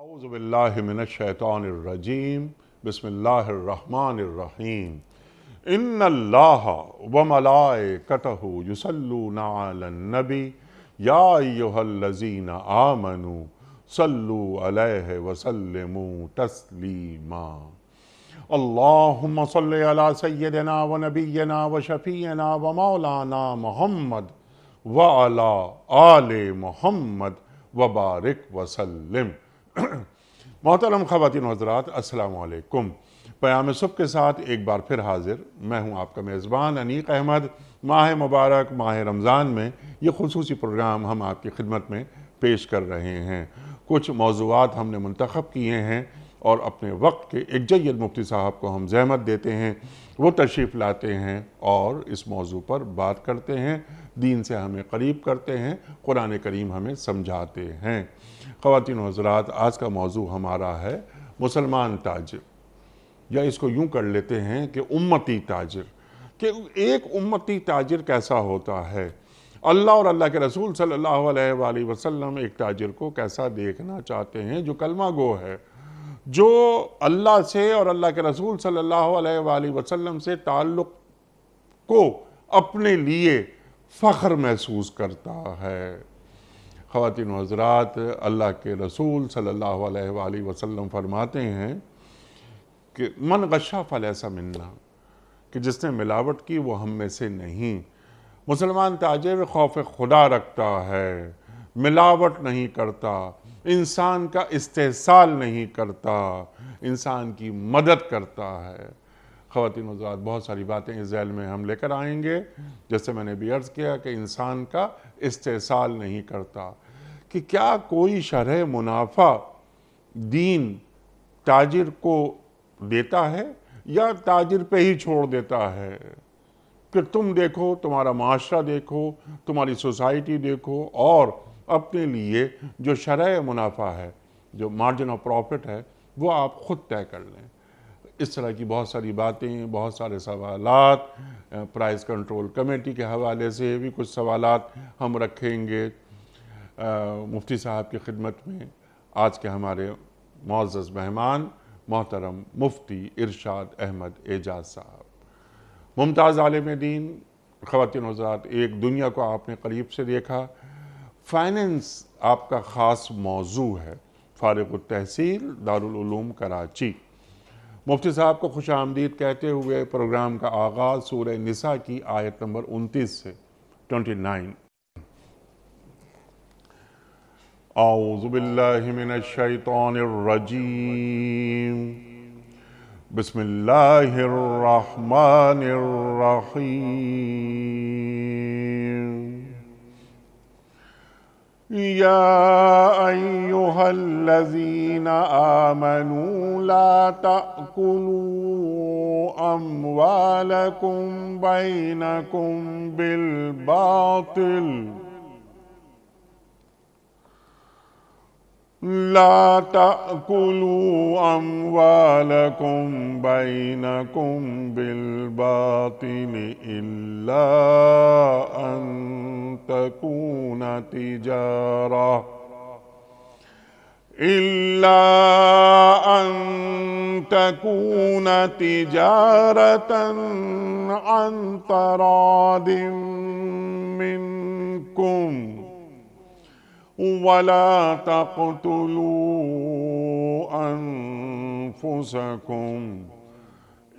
आउज़बिल्लिमिनशैतरजीम बसमीम इन अल्लाह व मलाए कतहु युसल्लूनाबी याजीन आमनु सल्लु अलैहि वसल्लमु तस्लीमा अल्लाहुम्म सल्लि अला सय्यदना व नबीना व शफीना व मौलाना मोहम्मद व अला आले मोहम्मद वबारक वसल्लम मोहतरम ख़वान हजरात असलकुम प्याम सुब के साथ एक बार फिर हाजिर मैं हूँ आपका मेज़बान अनीक अहमद माह मुबारक माह रमज़ान में ये खसूस प्रोग्राम हम आपकी खिदमत में पेश कर रहे हैं कुछ मौजूद हमने मंतखब किए हैं और अपने वक्त के एक जैद मुफ्ती साहब को हम जहमत देते हैं वो तशरीफ़ लाते हैं और इस मौजू पर बात करते हैं दीन से हमें करीब करते हैं कुरान करीम हमें समझाते हैं खातिन हजरात आज का मौजू हमारा है मुसलमान ताजर या इसको यूँ कर लेते हैं कि उम्मती ताजर कि एक उम्मती ताजर कैसा होता है अल्लाह और अल्लाह के रसूल सल्लल्लाहु अलैहि वसल्लम एक ताजर को कैसा देखना चाहते हैं जो कलमा गो है जो अल्लाह से और अल्लाह के रसूल सल्लल्लाहु अलैहि वसल्लम से ताल्लुक़ को अपने लिए फ़ख्र महसूस करता है खातिन हजरात अल्लाह के रसूल सल्ला वसम फरमाते हैं कि मन गशा फल ऐसा मिलना कि जिसने मिलावट की वो हम में से नहीं मुसलमान ताजर खौफ खुदा रखता है मिलावट नहीं करता इंसान का इस्तेसाल नहीं करता इंसान की मदद करता है ख़वान हजरात बहुत सारी बातें इस जैल में हम लेकर आएंगे जैसे मैंने भी अर्ज़ किया कि इंसान का इस्तेसाल नहीं करता कि क्या कोई शरह मुनाफा दीन ताजिर को देता है या ताजिर पे ही छोड़ देता है कि तुम देखो तुम्हारा माशरा देखो तुम्हारी सोसाइटी देखो और अपने लिए जो शरह मुनाफा है जो मार्जिन ऑफ प्रॉफिट है वो आप खुद तय कर लें इस तरह की बहुत सारी बातें बहुत सारे सवाल प्राइस कंट्रोल कमेटी के हवाले से भी कुछ सवाल हम रखेंगे मुफ्ती साहब की खिदमत में आज के हमारे मोज़ मेहमान मोहतरम मुफ्ती इरशाद अहमद एजाज साहब मुमताज़ आलम दीन ख़वान वजात एक दुनिया को आपने करीब से देखा फाइनेंस आपका ख़ास मौजू है फ़ारग तहसील दारूम कराची मुफ्ती साहब को खुश आमदीद कहते हुए प्रोग्राम का आगाज़ सूर निसा की आयत नंबर उनतीस से ट्वेंटी नाइन أعوذ بالله من الشيطان الرجيم بسم الله الرحمن الرحيم يا أيها الذين آمنوا لا تأكلوا أموالكم بينكم بالباطل لا تأكلوا أموالكم بينكم بالباطل إلا أن تكون تجارة إلا أن تكون تجارة عن تراض منكم ولا تقتلوا أنفسكم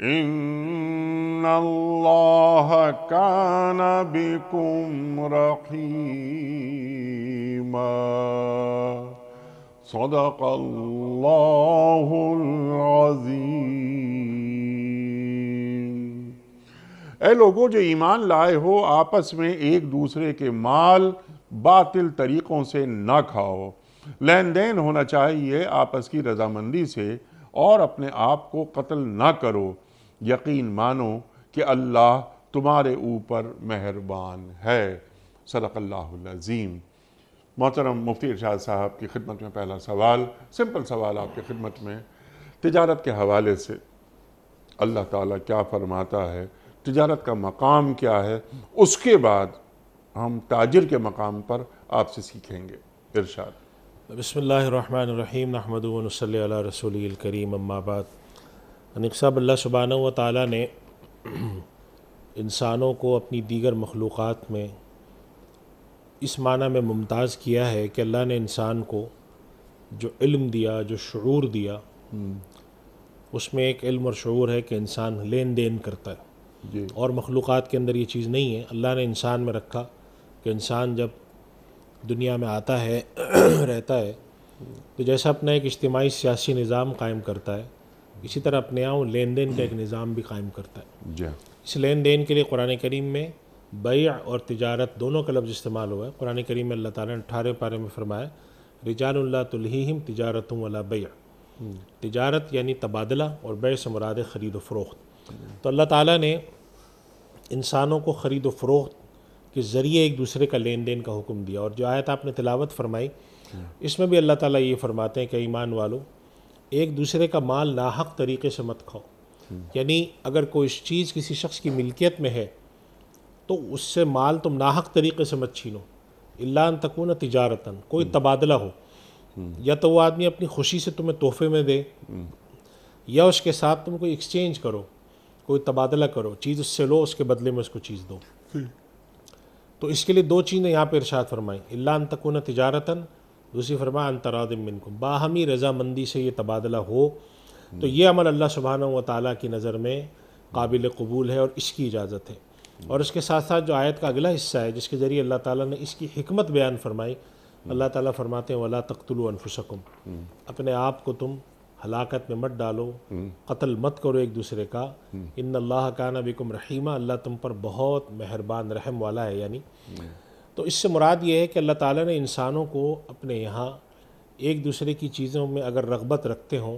إن الله كان بكم رحيما صدق الله العظيم ए लोगों جو ایمان لائے ہو آپس میں ایک دوسرے کے مال बातिल तरीक़ों से ना खाओ लेन देन होना चाहिए आपस की रजामंदी से और अपने आप को कत्ल ना करो यकीन मानो कि अल्लाह तुम्हारे ऊपर मेहरबान है सदक़ल्लाज़ीम मोहतरम मुफ्ती इरशाद साहब की खिदमत में पहला सवाल सिंपल सवाल आपकी खिदमत में तजारत के हवाले से अल्लाह ताला क्या फरमाता है तजारत का मकाम क्या है उसके बाद हम ताजर के मकाम पर आपसे सीखेंगे इरशाद बसमीम नहमदनसल रसोल करीम अम्माबाद नब साहब अल्लाह व ताली ने इंसानों को अपनी दीगर मखलूक़ में इस माना में मुमताज़ किया है कि अल्लाह ने इंसान को जो इल्म दिया जो शुरू दिया उसमें एक इल्म और शुरू है कि इंसान लेन देन करता है और मखलूक़ात के अंदर ये चीज़ नहीं है अल्लाह ने इंसान में रखा कि तो इंसान जब दुनिया में आता है रहता है तो जैसा अपना एक इज्तमाही सियासी निज़ाम कायम करता है इसी तरह अपने यहाँ लेन देन का एक निज़ाम भी कायम करता है हाँ। इस लेन देन के लिए कुरान करीम में बई और तजारत दोनों का लफ्ज़ इस्तेमाल हुआ है कुरान करीम में अल्लाह ताला ने अठारह पारे में फरमाया रिजाल्ला तुलहीम तजारत वाला बया तजारत यानी तबादला और बे से मुराद ख़रीद फ़रोख्त तो अल्लाह ताला ने इंसानों को ख़रीद फ़रोख्त के ज़रिए एक दूसरे का लेन देन का हुक्म दिया और जो आयत आपने तिलावत फरमाई इसमें भी अल्लाह ताला ये फरमाते हैं कि ईमान वालों एक दूसरे का माल नाहक तरीके से मत खाओ यानी अगर कोई चीज़ किसी शख्स की मिल्कियत में है तो उससे माल तुम नाहक तरीके से मत छीनो इलान तकून तजारतन कोई तबादला हो या तो वो आदमी अपनी खुशी से तुम्हें तोहफे में दे या उसके साथ तुम कोई एक्सचेंज करो कोई तबादला करो चीज़ उससे लो उसके बदले में उसको चीज़ दो तो इसके लिए दो चीज़ें यहाँ पर इर्शाद फरमाई अल्ला तकून तजारतन दूसरी अन अंतरादिन को बाहमी रजामंदी से ये तबादला हो तो ये अमल अल्लाह सुबहाना व ताली की नज़र में काबिल कबूल है और इसकी इजाज़त है और इसके साथ साथ जो आयत का अगला हिस्सा है जिसके ज़रिए अल्लाह ताला ने इसकी हमत बयान फरमाई अल्लाह ताला फरमाते हैं वला तख्तुल अनफुसकुम अपने आप को तुम हलाकत में मत डालो कत्ल मत करो एक दूसरे का इन अल्लाह का बिकुम रहीमा अल्लाह तुम पर बहुत मेहरबान रहम वाला है यानी तो इससे मुराद ये है कि अल्लाह ताला ने इंसानों को अपने यहाँ एक दूसरे की चीज़ों में अगर रगबत रखते हों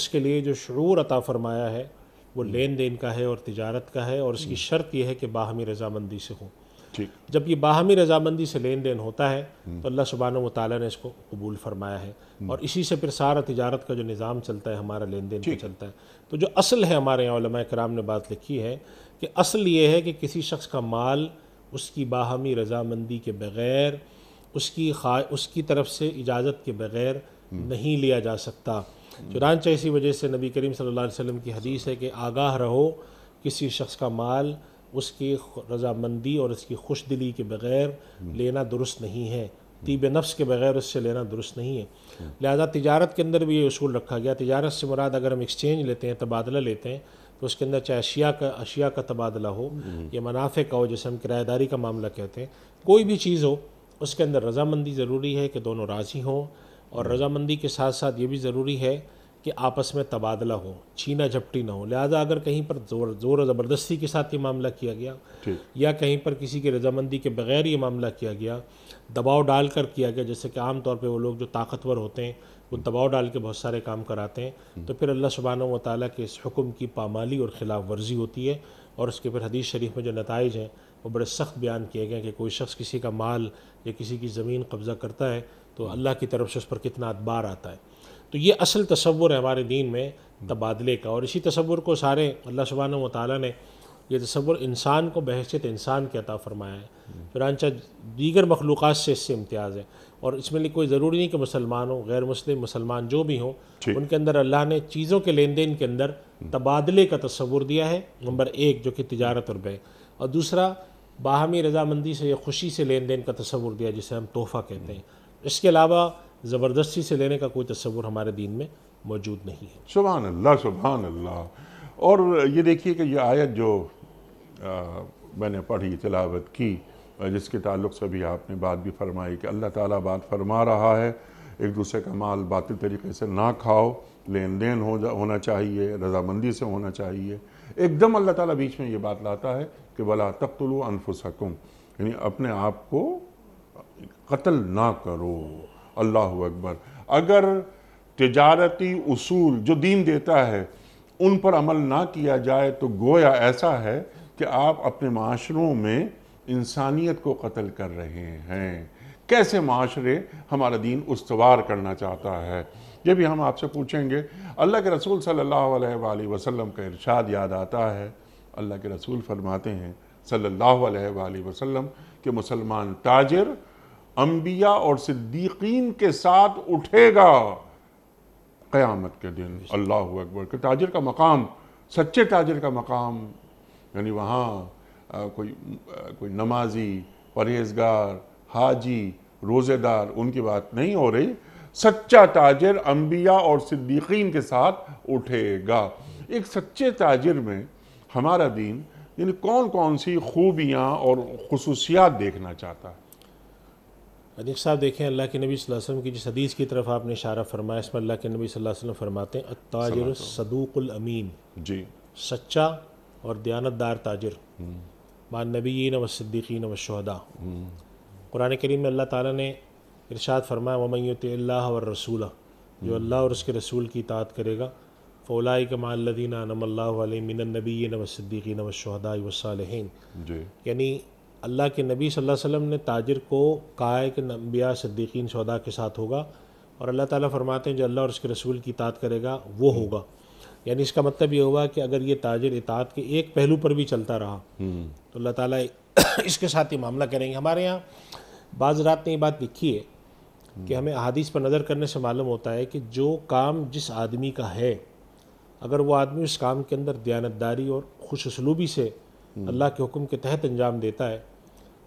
उसके लिए जो शूर अता फ़रमाया है वो लेन देन का है और तजारत का है और उसकी शर्त यह है कि बाहमी रजामंदी से हो जब ये बाहमी रजामंदी से लेन देन होता है तो अल्लाह सुबहान ताली ने इसको कबूल फरमाया है और इसी से फिर सारा तजारत का जो निज़ाम चलता है हमारा लेन देन चलता है तो जो असल है हमारे यहाँ कराम ने बात लिखी है कि असल ये है कि किसी शख्स का माल उसकी बाहमी रजामंदी के बग़ैर उसकी खा उसकी तरफ से इजाज़त के बग़ैर नहीं लिया जा सकता चुनानचा इसी वजह से नबी करीम सल्लल्लाहु अलैहि वसल्लम की हदीस है कि आगाह रहो किसी शख्स का माल उसकी रजामंदी और इसकी खुश दिली के बगैर लेना दुरुस्त नहीं है तीब नफ्स के बगैर उससे लेना दुरुस्त नहीं है लिहाजा तजारत के अंदर भी ये असूल रखा गया तजारत से मुराद अगर हम एक्सचेंज लेते हैं तबादला लेते हैं तो उसके अंदर चाहे अशिया का अशिया का तबादला हो या मुनाफे का हो जैसे हम किराएदारी का मामला कहते हैं कोई भी चीज़ हो उसके अंदर रजामंदी ज़रूरी है कि दोनों राज़ी हों और रजामंदी के साथ साथ ये भी ज़रूरी है कि आपस में तबादला हो छीना झपटी ना हो लिहाजा अगर कहीं पर जोर जोर ज़बरदस्ती के साथ ये मामला किया गया या कहीं पर किसी की रजामंदी के बगैर ये मामला किया गया दबाव डाल कर किया गया जैसे कि आमतौर पर वो लोग जो ताकतवर होते हैं वो दबाव डाल के बहुत सारे काम कराते हैं हम्म। तो फिर अल्लाह सुबहान व के इस हुक्म की पामाली और ख़िलाफ़ वर्जी होती है और उसके फिर हदीस शरीफ में जो नतज हैं वो बड़े सख्त बयान किए गए कि कोई शख्स किसी का माल या किसी की ज़मीन कब्ज़ा करता है तो अल्लाह की तरफ से उस पर कितना अतबार आता है तो ये असल तस्वुर है हमारे दीन में तबादले का और इसी तस्वुर को सारे अल्लाह सुबहान वाली ने ये तस्वुर इंसान को बहसीत इंसान के अता फरमाया है चुनानचा दीगर मखलूक से इससे इम्तियाज़ है और इसमें लिए कोई ज़रूरी नहीं कि मुसलमान हो गैर मुस्लिम मुसलमान जो भी हों उनके अंदर अल्लाह ने चीज़ों के लेन देन के अंदर तबादले का तस्वुर दिया है नंबर एक जो कि तजारत और बैंक और दूसरा बाहमी रजामंदी से या खुशी से लेन देन का तस्वुर दिया जिसे हम तोहफ़ा कहते हैं इसके अलावा ज़बरदस्ती से लेने का कोई तस्वुर हमारे दीन में मौजूद नहीं है सुबहान अल्लाह सुबहान अल्लाह और ये देखिए कि यह आयत जो आ, मैंने पढ़ी तलावत की जिसके ताल्लुक से भी आपने बात भी फरमाई कि अल्लाह ताला बात फरमा रहा है एक दूसरे का माल बातिल तरीके से ना खाओ लेन देन हो जा होना चाहिए रजामंदी से होना चाहिए एकदम अल्लाह ताला बीच में ये बात लाता है कि भला तब तुलु अनफुसकुम यानी अपने आप को कत्ल ना करो अल्लाह अकबर अगर तजारती असूल जो दीन देता है उन पर अमल ना किया जाए तो गोया ऐसा है कि आप अपने माशरों में इंसानियत को कत्ल कर रहे हैं कैसे माशरे हमारा दीन उसवार करना चाहता है ये भी हम आपसे पूछेंगे अल्लाह के रसूल सल्ला वसलम का इरशाद याद आता है अल्लाह के रसूल फरमाते हैं सल्ला वसलम के मुसलमान ताजर अंबिया और सिद्दीकीन के साथ उठेगा क़यामत के दिन अल्लाह अकबर के ताजर का मकाम सच्चे ताजर का मकाम यानी वहाँ कोई कोई नमाजी परहेजगार हाजी रोज़ेदार उनकी बात नहीं हो रही सच्चा ताजर अंबिया और सिद्दीकीन के साथ उठेगा एक सच्चे ताजर में हमारा दीन यानी कौन कौन सी खूबियाँ और खसूसियात देखना चाहता है अदीक साहब देखें अल्लाह के नबी वसल्लम की जिस हदीस की तरफ आपने इशारा फरमाया इसमें अल्लाह के नबी वसल्लम फरमाते हैं ताजर सदूकुल अमीन जी सच्चा और दयानतदार ताजर हम्म। मान नबीन व सिद्दीकीन व शहदा हम्म। कुरान करीम में अल्लाह ताला ने इरशाद फरमाया अल्लाह व रसूल जो हम्म। अल्लाह और उसके रसूल की इतात करेगा फ़ौलाई कमालदीन नमल्ला मिननबीन नबी सिद्दीकीन व शहदा वसालहन यानी अल्लाह के नबी सल्लल्लाहु अलैहि वसल्लम ने ताजिर को कहा है कि नबिया सद्दीकीन सौदा के साथ होगा और अल्लाह ताला फरमाते हैं जो अल्लाह और उसके रसूल की इतात करेगा वो हम्म। होगा यानी इसका मतलब ये होगा कि अगर ये ताजिर इतात के एक पहलू पर भी चलता रहा हम्म। तो अल्लाह ताला इसके साथ ही मामला करेंगे हमारे यहाँ बाज़ रात ने ये बात लिखी है कि हम्म। हमें अहादीस पर नज़र करने से मालूम होता है कि जो काम जिस आदमी का है अगर वो आदमी उस काम के अंदर दयानतदारी और खुश से अल्लाह के हुक्म के तहत अंजाम देता है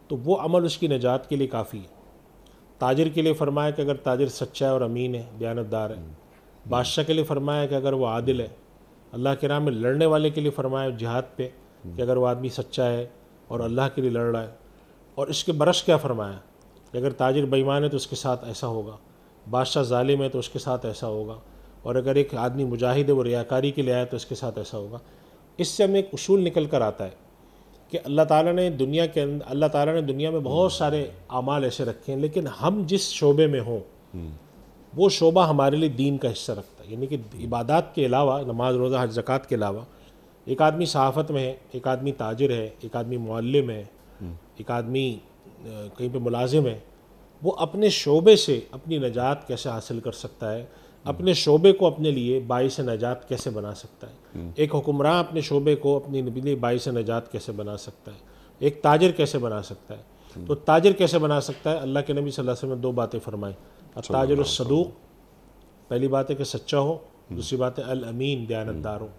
तो वो अमल उसकी निजात के लिए काफ़ी है ताजर के लिए फरमाया कि अगर ताजर सच्चा है और अमीन है बयानतदार है बादशाह के लिए फरमाया कि अगर वो आदिल है अल्लाह के राम में लड़ने वाले के लिए फरमाया जिहाद पे कि अगर वो आदमी सच्चा है और अल्लाह के लिए लड़ रहा है और इसके बरस क्या फरमाया कि अगर ताजर बेईमान है तो उसके साथ ऐसा होगा बादशाह ालिम है तो उसके साथ ऐसा होगा और अगर एक आदमी मुजाहिद है वो रियाकारी के लिए आया तो उसके साथ ऐसा होगा इससे हमें एक उसूल निकल कर आता है कि अल्लाह ताला ने दुनिया के अंदर अल्लाह ताला ने दुनिया में बहुत सारे अमाल ऐसे रखे हैं लेकिन हम जिस शोबे में हों वो शोबा हमारे लिए दीन का हिस्सा रखता है यानी कि इबादत के अलावा नमाज रोज़ा हज जक़ात के अलावा एक आदमी सहाफ़त में है एक आदमी ताजर है एक आदमी मल्लम है एक आदमी कहीं पे मुलाजिम है वो अपने शोबे से अपनी नजात कैसे हासिल कर सकता है अपने शोबे को अपने लिए बाईस नजात कैसे बना सकता है हम्म। एक हुक्मरान अपने शोबे को अपने लिए बाईस नजात कैसे बना सकता है एक ताजर कैसे बना सकता है हम्म। तो ताजर कैसे बना सकता है अल्लाह के नबी सल्लल्लाहु अलैहि वसल्लम ने दो बातें फरमाई ताजर सदूक पहली बात है कि सच्चा हो हम्म। दूसरी बात है अल अमीन दयानतदार हो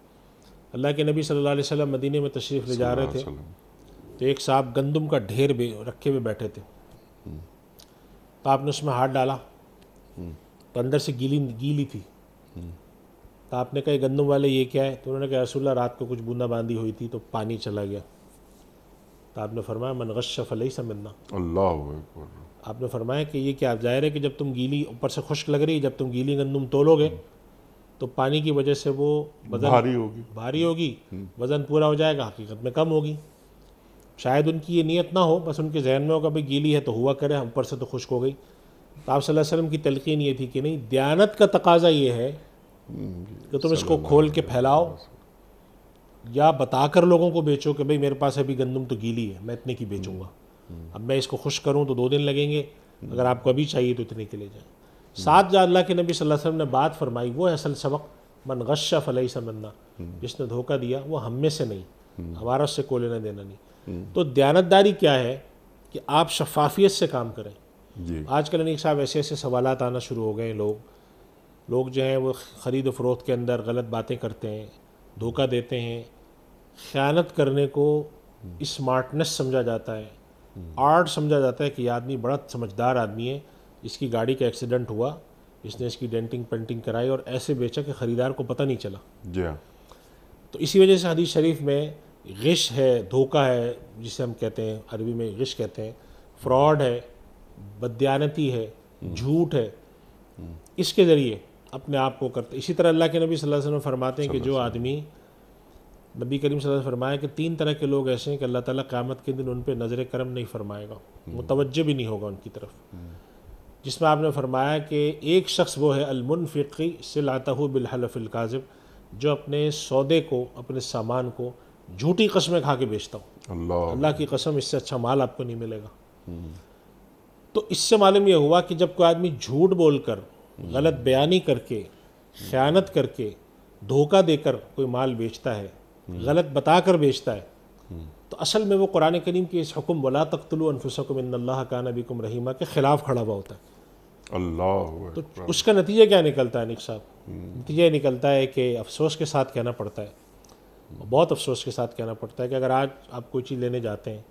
अल्लाह के नबी सल्लल्लाहु अलैहि वसल्लम मदीने में तशरीफ़ ले जा रहे थे तो एक साहब गंदम का ढेर रखे हुए बैठे थे तो आपने उसमें हाथ डाला तो अंदर से गीली गीली थी तो आपने कहा गंदम वाले ये क्या है तो उन्होंने कहा रसुल्ला रात को कुछ बूंदा बांदी हुई थी तो पानी चला गया तो आपने फरमाया मनगश फलई समझना अल्लाह आपने फरमाया कि ये क्या आप जाहिर है कि जब तुम गीली ऊपर से खुश्क लग रही जब तुम गीली गंदम तोलोगे तो पानी की वजह से वो वजन भारी होगी भारी होगी हम्म। वज़न पूरा हो जाएगा हकीकत में कम होगी शायद उनकी ये नीयत ना हो बस उनके जहन में होगा भाई गीली है तो हुआ करे हम ऊपर से तो खुश्क हो गई तो आप वसल्लम की तलकिन ये थी कि नहीं दयानत का तकाजा ये है कि तुम इसको खोल के फैलाओ या बताकर लोगों को बेचो कि भाई मेरे पास अभी गंदम तो गीली है मैं इतने की बेचूंगा हम्म। अब मैं इसको खुश करूं तो दो दिन लगेंगे हम्म। अगर आपको अभी चाहिए तो इतने के ले जाए हम्म। साथ जो अल्लाह के नबी सल्लल्लाहु अलैहि वसल्लम ने बात फरमाई वो है असल सबक मन गशा फलई समन्ना जिसने धोखा दिया वो हम में से नहीं हमारा उससे को लेना देना नहीं तो दयानतदारी क्या है कि आप शफाफियत से काम करें जी आजकल अनिक साहब ऐसे ऐसे सवाल आना शुरू हो गए हैं लोग लोग जो हैं वो ख़रीद फरोख्त के अंदर गलत बातें करते हैं धोखा देते हैं ख़यानत करने को हम्म। स्मार्टनेस समझा जाता है हम्म। आर्ट समझा जाता है कि आदमी बड़ा समझदार आदमी है इसकी गाड़ी का एक्सीडेंट हुआ इसने इसकी डेंटिंग पेंटिंग कराई और ऐसे बेचा कि ख़रीदार को पता नहीं चला जी हाँ तो इसी वजह से हदीस शरीफ में गिश है धोखा है जिसे हम कहते हैं अरबी में गिश कहते हैं फ्रॉड है बदयानती है झूठ है इसके ज़रिए अपने आप को करते इसी तरह अल्लाह के नबी सल्लल्लाहु अलैहि वसल्लम फरमाते हैं कि जो आदमी नबी करीम सल्लल्लाहु अलैहि फरमाया कि तीन तरह के लोग ऐसे हैं कि अल्लाह ताला क़्यामत के दिन उन पर नज़र करम नहीं फरमाएगा हम्म। मुतवजह भी नहीं होगा उनकी तरफ हम्म। जिसमें आपने फरमाया कि एक शख्स वो है अलमुनफ़ी सिलाता बिलहलफ़िलकाजिब जो अपने सौदे को अपने सामान को झूठी कस्में खा के बेचता हूँ अल्लाह अल्लाह की कसम इससे अच्छा माल आपको नहीं मिलेगा हम्म। तो इससे मालूम यह हुआ कि जब कोई आदमी झूठ बोलकर गलत बयानी करके ख़यानत करके धोखा देकर कोई माल बेचता है गलत बताकर बेचता है तो असल में वो कुरान करीम के इस हुक्म वला तख्तलु अनफुसकुम्ला का नबीकुम रहीमा के ख़िलाफ़ खड़ा हुआ होता है अल्लाह तो उसका नतीजा क्या निकलता है निक साहब नतीजा निकलता है कि अफसोस के साथ कहना पड़ता है बहुत अफसोस के साथ कहना पड़ता है कि अगर आज आप कोई चीज़ लेने जाते हैं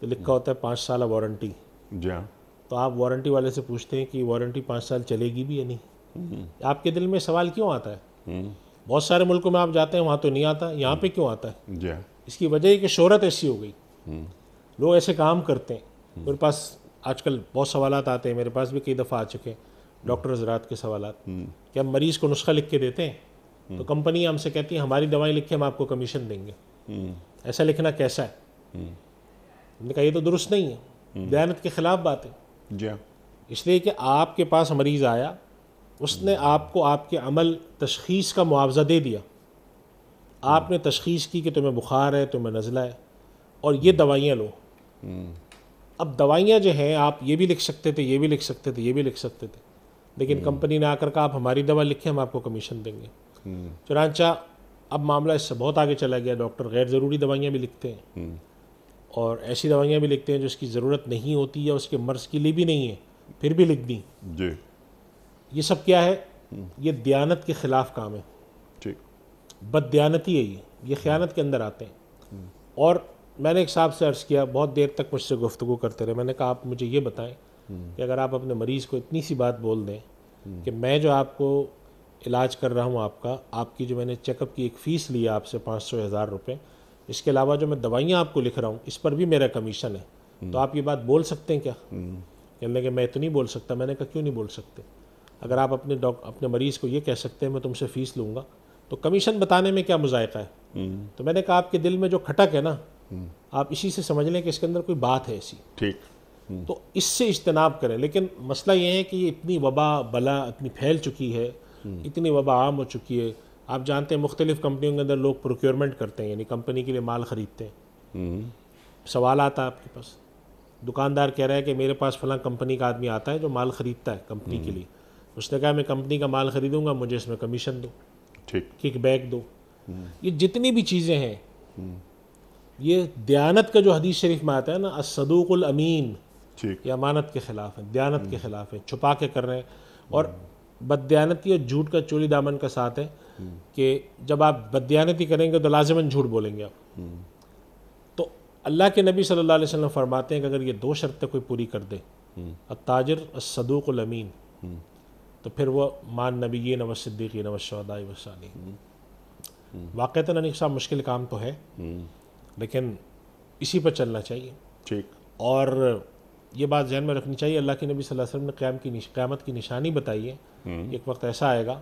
तो लिखा होता है पाँच साल वारंटी जी हाँ तो आप वारंटी वाले से पूछते हैं कि वारंटी पाँच साल चलेगी भी या नहीं, हम्म। आपके दिल में सवाल क्यों आता है हम्म। बहुत सारे मुल्कों में आप जाते हैं वहाँ तो नहीं आता यहाँ पे क्यों आता है इसकी वजह ये कि शहरत ऐसी हो गई हम्म। लोग ऐसे काम करते हैं मेरे पास आजकल बहुत सवाल आते हैं मेरे पास भी कई दफ़ा आ चुके हैं डॉक्टर हजरात के सवाल कि हम मरीज़ को नुस्खा लिख के देते हैं तो कंपनी हमसे कहती है हमारी दवाई लिख के हम आपको कमीशन देंगे ऐसा लिखना कैसा है हमने कहा ये तो दुरुस्त नहीं है दयानत के ख़िलाफ़ बात है जी हाँ। इसलिए कि आपके पास मरीज़ आया उसने आपको आपके अमल तशखीस का मुआवजा दे दिया आपने तशखीस की कि तुम्हें बुखार है तुम्हें नज़ला है और ये दवाइयाँ लो अब दवाइयाँ जो हैं आप ये भी लिख सकते थे ये भी लिख सकते थे ये भी लिख सकते थे लेकिन हम्म। कंपनी ने आकर कहा आप हमारी दवा लिखें हम आपको कमीशन देंगे हम्म। चुनाचा अब मामला इससे बहुत आगे चला गया डॉक्टर गैर ज़रूरी दवाइयाँ भी लिखते हैं हम्म। और ऐसी दवाइयाँ भी लिखते हैं जो उसकी ज़रूरत नहीं होती या उसके मर्ज़ के लिए भी नहीं है फिर भी लिख दी जी ये सब क्या है ये दयानत के ख़िलाफ़ काम है ठीक बदयानती है ये ये ख़्यानत के अंदर आते हैं और मैंने एक साहब से अर्ज़ किया बहुत देर तक मुझसे गुफ्तु करते रहे मैंने कहा आप मुझे ये बताएं कि अगर आप अपने मरीज़ को इतनी सी बात बोल दें कि मैं जो आपको इलाज कर रहा हूँ आपका आपकी जो मैंने चेकअप की एक फ़ीस ली आपसे पाँच सौ हज़ार रुपये इसके अलावा जो मैं दवाइयाँ आपको लिख रहा हूँ इस पर भी मेरा कमीशन है तो आप ये बात बोल सकते हैं क्या कहने के मैं इतनी बोल सकता मैंने कहा क्यों नहीं बोल सकते अगर आप अपने डॉ अपने मरीज़ को ये कह सकते हैं मैं तुमसे फ़ीस लूँगा तो कमीशन बताने में क्या मुजायका है तो मैंने कहा आपके दिल में जो खटक है ना आप इसी से समझ लें कि इसके अंदर कोई बात है ऐसी ठीक तो इससे इज्तनाब करें लेकिन मसला ये है कि ये इतनी वबा बला इतनी फैल चुकी है इतनी वबा आम हो चुकी है आप जानते हैं मुख्तलिफ़ कंपनियों के अंदर लोग प्रोक्योरमेंट करते हैं यानी कंपनी के लिए माल ख़रीदते हैं हम्म। सवाल आता है आपके पास दुकानदार कह रहा है कि मेरे पास फलां कंपनी का आदमी आता है जो माल ख़रीदता है कंपनी के हम्म। लिए उसने कहा मैं कंपनी का माल ख़रीदूंगा मुझे इसमें कमीशन दो ठीक किक बैक दो हम्म। ये जितनी भी चीज़ें हैं ये दयानत का जो हदीस शरीफ में आता है ना असदुकुल अमीन ये अमानत के ख़िलाफ़ है दयानत के ख़िलाफ़ है छुपा के कर रहे हैं और दयानती और झूठ का चोली दामन का साथ है कि जब आप बदयानती करेंगे तो लाजमन झूठ बोलेंगे आप तो अल्लाह के नबी सल्लल्लाहु अलैहि वसल्लम फरमाते हैं कि अगर ये दो शर्तें कोई पूरी कर दे ताजर सदूक अमीन तो फिर वह मान नबी नवसिद्दीकी नवशदाई वसानी हम्म। हम्म। वाक़ ननी साहब मुश्किल काम तो है हम्म। लेकिन इसी पर चलना चाहिए ठीक और ये बात जहन में रखनी चाहिए अल्लाह के नबी सल्लल्लाहु अलैहि वसल्लम ने क़्याम की क़्यामत की निशानी बताई है एक वक्त ऐसा आएगा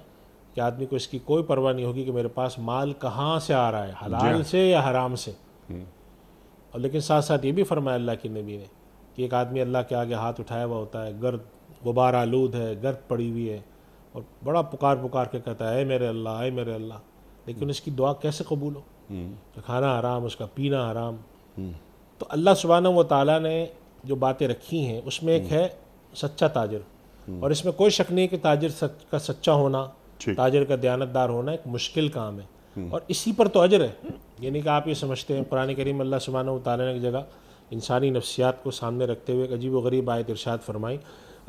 कि आदमी को इसकी कोई परवाह नहीं होगी कि मेरे पास माल कहाँ से आ रहा है हलाल हाँ। से या हराम से हम्म। और लेकिन साथ साथ ये भी फरमाया अल्लाह के नबी ने कि एक आदमी अल्लाह के आगे हाथ उठाया हुआ होता है गर्द गुबार आलूद है गर्द पड़ी हुई है और बड़ा पुकार पुकार के कहता है मेरे अल्लाह है मेरे अल्लाह लेकिन उसकी हम्म। दुआ कैसे कबूल हो तो खाना हराम उसका पीना हराम तो अल्लाह सुबहान व ताली ने जो बातें रखी हैं उसमें एक है सच्चा ताजर और इसमें कोई शक नहीं कि ताजर सच का सच्चा होना ताजर का दयानतदार होना एक मुश्किल काम है हम्म। और इसी पर तो अजर है यानी कि आप ये समझते हैं पुराने करीम अल्लाह सुबहाना तला की जगह इंसानी नफसियात को सामने रखते हुए एक अजीब व गरीब आयत इरशाद फरमाई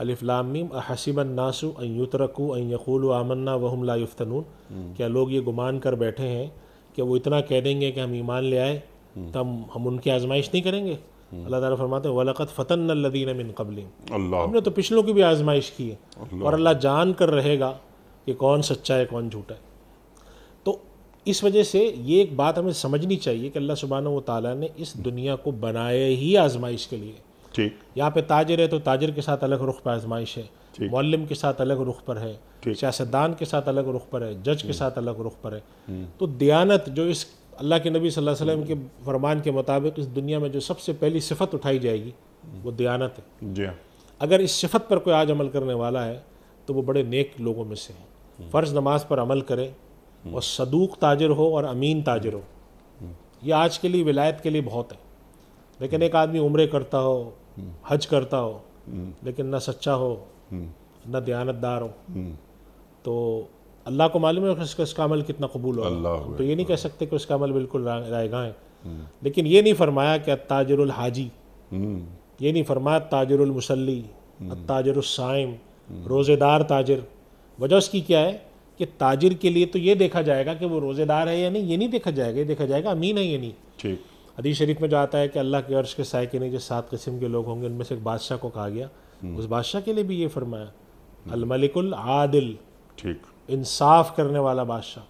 अलिफ्लामीम हसीबन नासु अयुतरकू अयकूल आमन्ना वहम ला हम्म। क्या लोग ये गुमान कर बैठे हैं कि वो इतना कह देंगे कि हम ईमान ले आए हम्म। तब हम उनकी आजमाइश नहीं करेंगे अल्लाह ताला फरमाते हैं वलकत फ़तन लदीन मिन कबली हमने तो पिछलों की भी आजमाइश की है और अल्लाह जान कर रहेगा कि कौन सच्चा है कौन झूठा है तो इस वजह से ये एक बात हमें समझनी चाहिए कि अल्लाह सुबहान व ने इस दुनिया को बनाए ही आजमाइश के लिए ठीक यहाँ पे ताजर है तो ताजर के साथ अलग रुख पर आजमाइश है मौलम के साथ अलग रुख पर है सियासतदान के साथ अलग रुख पर है जज के हम्म। साथ अलग रुख पर है हम्म। तो दयानत जो इस अल्लाह के नबी सल्लल्लाहु अलैहि वसल्लम के फरमान के मुताबिक इस दुनिया में जो सबसे पहली सिफत उठाई जाएगी वो दयानत है जी हाँ। अगर इस सिफत पर कोई आज अमल करने वाला है तो वो बड़े नेक लोगों में से है फ़र्ज़ नमाज पर अमल करे और सदूक ताजर हो और अमीन ताजर हो यह आज के लिए विलायत के लिए बहुत है लेकिन एक आदमी उम्र करता हो हज करता हो लेकिन ना सच्चा हो ना दयानतदार हो तो अल्लाह को मालूम है उसका इसका अमल कितना कबूल हो तो ये नहीं कह सकते कि उसका अमल बिल्कुल रायगा है हम्म। लेकिन ये नहीं फरमाया कि ताजरुल हाजी हम्म। ये नहीं फरमाया ताजरुल मुसल्ली हम्म। ताजरुल साइम रोज़ेदार ताजर वजह उसकी क्या है कि ताजिर के लिए तो ये देखा जाएगा कि वो रोज़ेदार है या नहीं ये नहीं देखा जाएगा ये देखा जाएगा अमीन है या नहीं ठीक अदी शरीफ में जो आता है कि अल्लाह के अर्श के साय के नीचे सात किस्म के लोग होंगे उनमें से एक बादशाह को कहा गया हम्म। उस बादशाह के लिए भी ये फरमाया अलमलिकल आदिल ठीक इंसाफ करने वाला बादशाह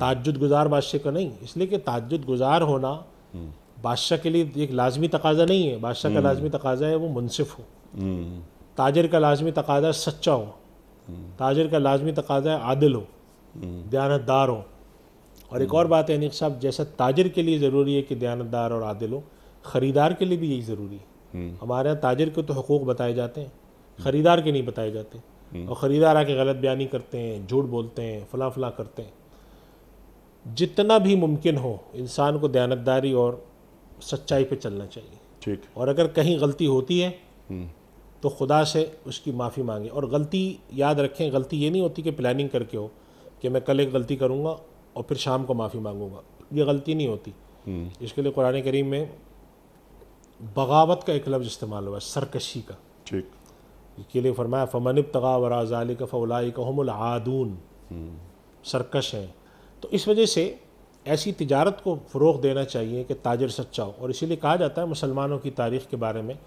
ताजुद गुजार बादशाह का नहीं इसलिए कि ताजुद गुजार होना हम्म। बादशाह के लिए एक लाजमी तकाजा नहीं है बादशाह का हम्म। लाजमी तकाजा है वो मुनसिफ हो ताजर का लाजमी तकाजा सच्चा हो ताजर का लाजमी तकाजा है आदिल हो दयानतदार हो और एक और बात है अनिक साहब जैसा ताजर के लिए ज़रूरी है कि दयानतदार और आदिल हो ख़रीदार के लिए भी यही ज़रूरी है हमारे यहाँ ताजर के तो हकूक़ बताए जाते हैं ख़रीदार के नहीं बताए जाते और ख़रीदार आके गलत बयानी करते हैं झूठ बोलते हैं फला फला करते हैं जितना भी मुमकिन हो इंसान को दयानतदारी और सच्चाई पे चलना चाहिए ठीक और अगर कहीं गलती होती है तो खुदा से उसकी माफ़ी मांगे और गलती याद रखें गलती ये नहीं होती कि प्लानिंग करके हो कि मैं कल एक गलती करूँगा और फिर शाम को माफ़ी मांगूंगा ये गलती नहीं होती हम्म। इसके लिए कुरान करीम में बगावत का एक लफ्ज़ इस्तेमाल हुआ सरकशी का ठीक इसके लिए फरमाया फ़मन तगा वराजाली का का हमल आदून हम्म। सरकश हैं तो इस वजह से ऐसी तजारत को फ़रोग देना चाहिए कि ताजर सच्चा हो और इसीलिए कहा जाता है मुसलमानों की तारीख़ के बारे में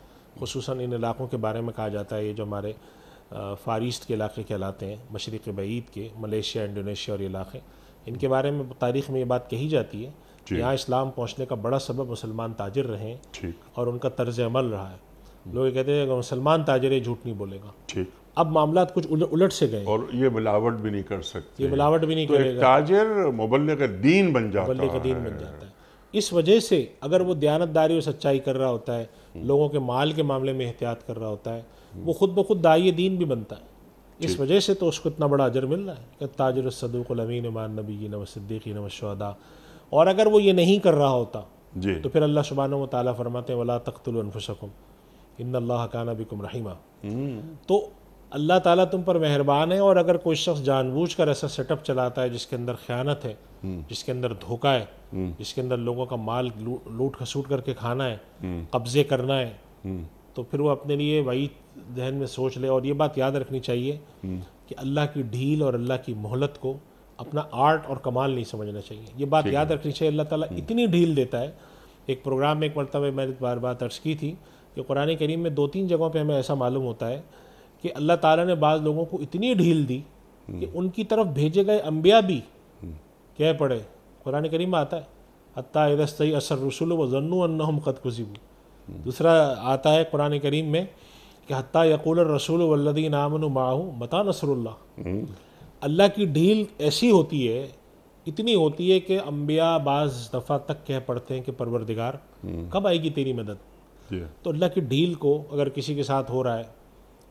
खसूस इन इलाक़ों के बारे में कहा जाता है ये जो हमारे फ़ारिश्त के इलाके कहलाते हैं मशरक़ बीत के मलेशिया इंडोनेशिया और इलाके इनके बारे में तारीख़ में ये बात कही जाती है कि यहाँ इस्लाम पहुँचने का बड़ा सबब मुसलमान ताजिर रहे और उनका तर्ज अमल रहा है लोग कहते हैं मुसलमान ताजर है झूठ नहीं बोलेगा ठीक अब मामला कुछ उलट से गए और ये मिलावट भी नहीं कर सकते ये मिलावट भी नहीं तो करेगा ताजर मुबल्ले का दीन बन जाता का दीन बन जाता है इस वजह से अगर वो दयानतदारी और सच्चाई कर रहा होता है हम्म। लोगों के माल के मामले में एहतियात कर रहा होता है हम्म। वो खुद ब खुद दाइ दीन भी बनता है इस वजह से तो उसको इतना बड़ा अजर मिल रहा है कि ताजर सदूकलमीन मान नबी नवसद्दीकी नवशदा और अगर वो ये नहीं कर रहा होता तो फिर अल्लाह सुबहान वाली फरमाते वाला तख्तुलफुसकुम इन अल्लाह का नबिकम रहीमा हम्म। तो अल्लाह ताला तुम पर मेहरबान है और अगर कोई शख्स जानबूझ कर ऐसा सेटअप चलाता है जिसके अंदर ख्यानत है हम्म। जिसके अंदर धोखा है हम्म। जिसके अंदर लोगों का माल लूट खसूट करके खाना है हम्म। कब्ज़े करना है तो फिर वो अपने लिए वही जहन में सोच ले और ये बात याद रखनी चाहिए कि अल्लाह की ढील और अल्लाह की मोहलत को अपना आर्ट और कमाल नहीं समझना चाहिए ये बात याद रखनी चाहिए अल्लाह ताला इतनी ढील देता है एक प्रोग्राम में एक मरतब मैंने बार बार तर्ज की थी कि कुरान करीम में दो तीन जगहों पर हमें ऐसा मालूम होता है कि अल्लाह ताला ने बाद लोगों को इतनी ढील दी कि हम्म। उनकी तरफ भेजे गए अम्बिया भी हम्म। कह पड़े कुरान करीम आता है अत्ता असर रसुल व जन्नू हम कद कुजीबू हम्म। दूसरा आता है कुरान करीम में कि हत्ता यकूल रसूल वल्लदी नामन माहू मता नसरुल्ला अल्लाह की ढील ऐसी होती है इतनी होती है कि अम्बिया बाज दफ़ा तक कह पड़ते हैं कि परवरदिगार कब आएगी तेरी मदद तो अल्लाह की ढील को अगर किसी के साथ हो रहा है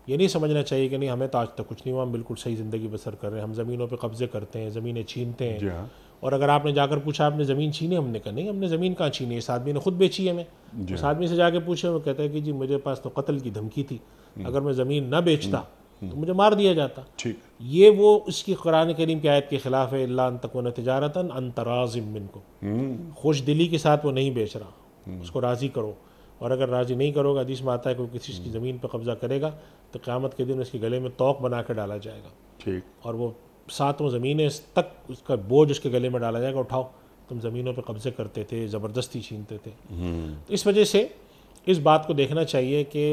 ये नहीं समझना चाहिए कि नहीं हमें तो आज तक कुछ नहीं हुआ हम बिल्कुल सही ज़िंदगी बसर कर रहे हैं हम ज़मीनों पे कब्ज़े करते हैं ज़मीनें छीनते हैं हाँ। और अगर आपने जाकर पूछा आपने ज़मीन छीने हमने कहा नहीं हमने ज़मीन कहाँ छीनी इस आदमी ने खुद बेची हमें उस हाँ। आदमी से जाके पूछे वो कहता है कि जी मेरे पास तो कत्ल की धमकी थी हम्म। अगर मैं ज़मीन ना बेचता हम्म। हम्म। तो मुझे मार दिया जाता ठीक ये वो उसकी कुरान करीम की आयत के खिलाफ है अल्लाह तकन तजारतन अंतराजिम को खुश दिली के साथ वो नहीं बेच रहा उसको राज़ी करो और अगर राजी नहीं करोगे हदीस में आता है कोई किसी की हम्म। ज़मीन पर कब्ज़ा करेगा तो क़्यामत के दिन उसके गले में तोक बना कर डाला जाएगा ठीक और वो सातों ज़मीनें तक उसका बोझ उसके गले में डाला जाएगा उठाओ तुम ज़मीनों पर कब्ज़े करते थे ज़बरदस्ती छीनते थे हम्म। तो इस वजह से इस बात को देखना चाहिए कि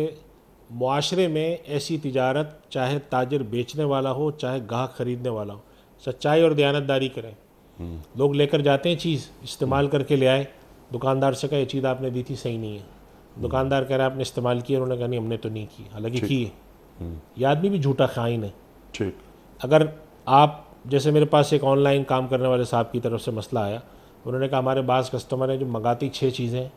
माशरे में ऐसी तजारत चाहे ताजर बेचने वाला हो चाहे गाहक ख़रीदने वाला हो सच्चाई और दयानतदारी करें हम्म। लोग लेकर जाते हैं चीज़ इस्तेमाल करके ले आए दुकानदार से कहा यह चीज़ आपने दी थी सही नहीं है दुकानदार कह रहा है आपने इस्तेमाल किया उन्होंने कहा नहीं हमने तो नहीं की हालांकि की है हम्म। ये आदमी भी झूठा खाइन है ठीक अगर आप जैसे मेरे पास एक ऑनलाइन काम करने वाले साहब की तरफ से मसला आया उन्होंने कहा हमारे पास कस्टमर हैं जो मंगाती छः चीज़ें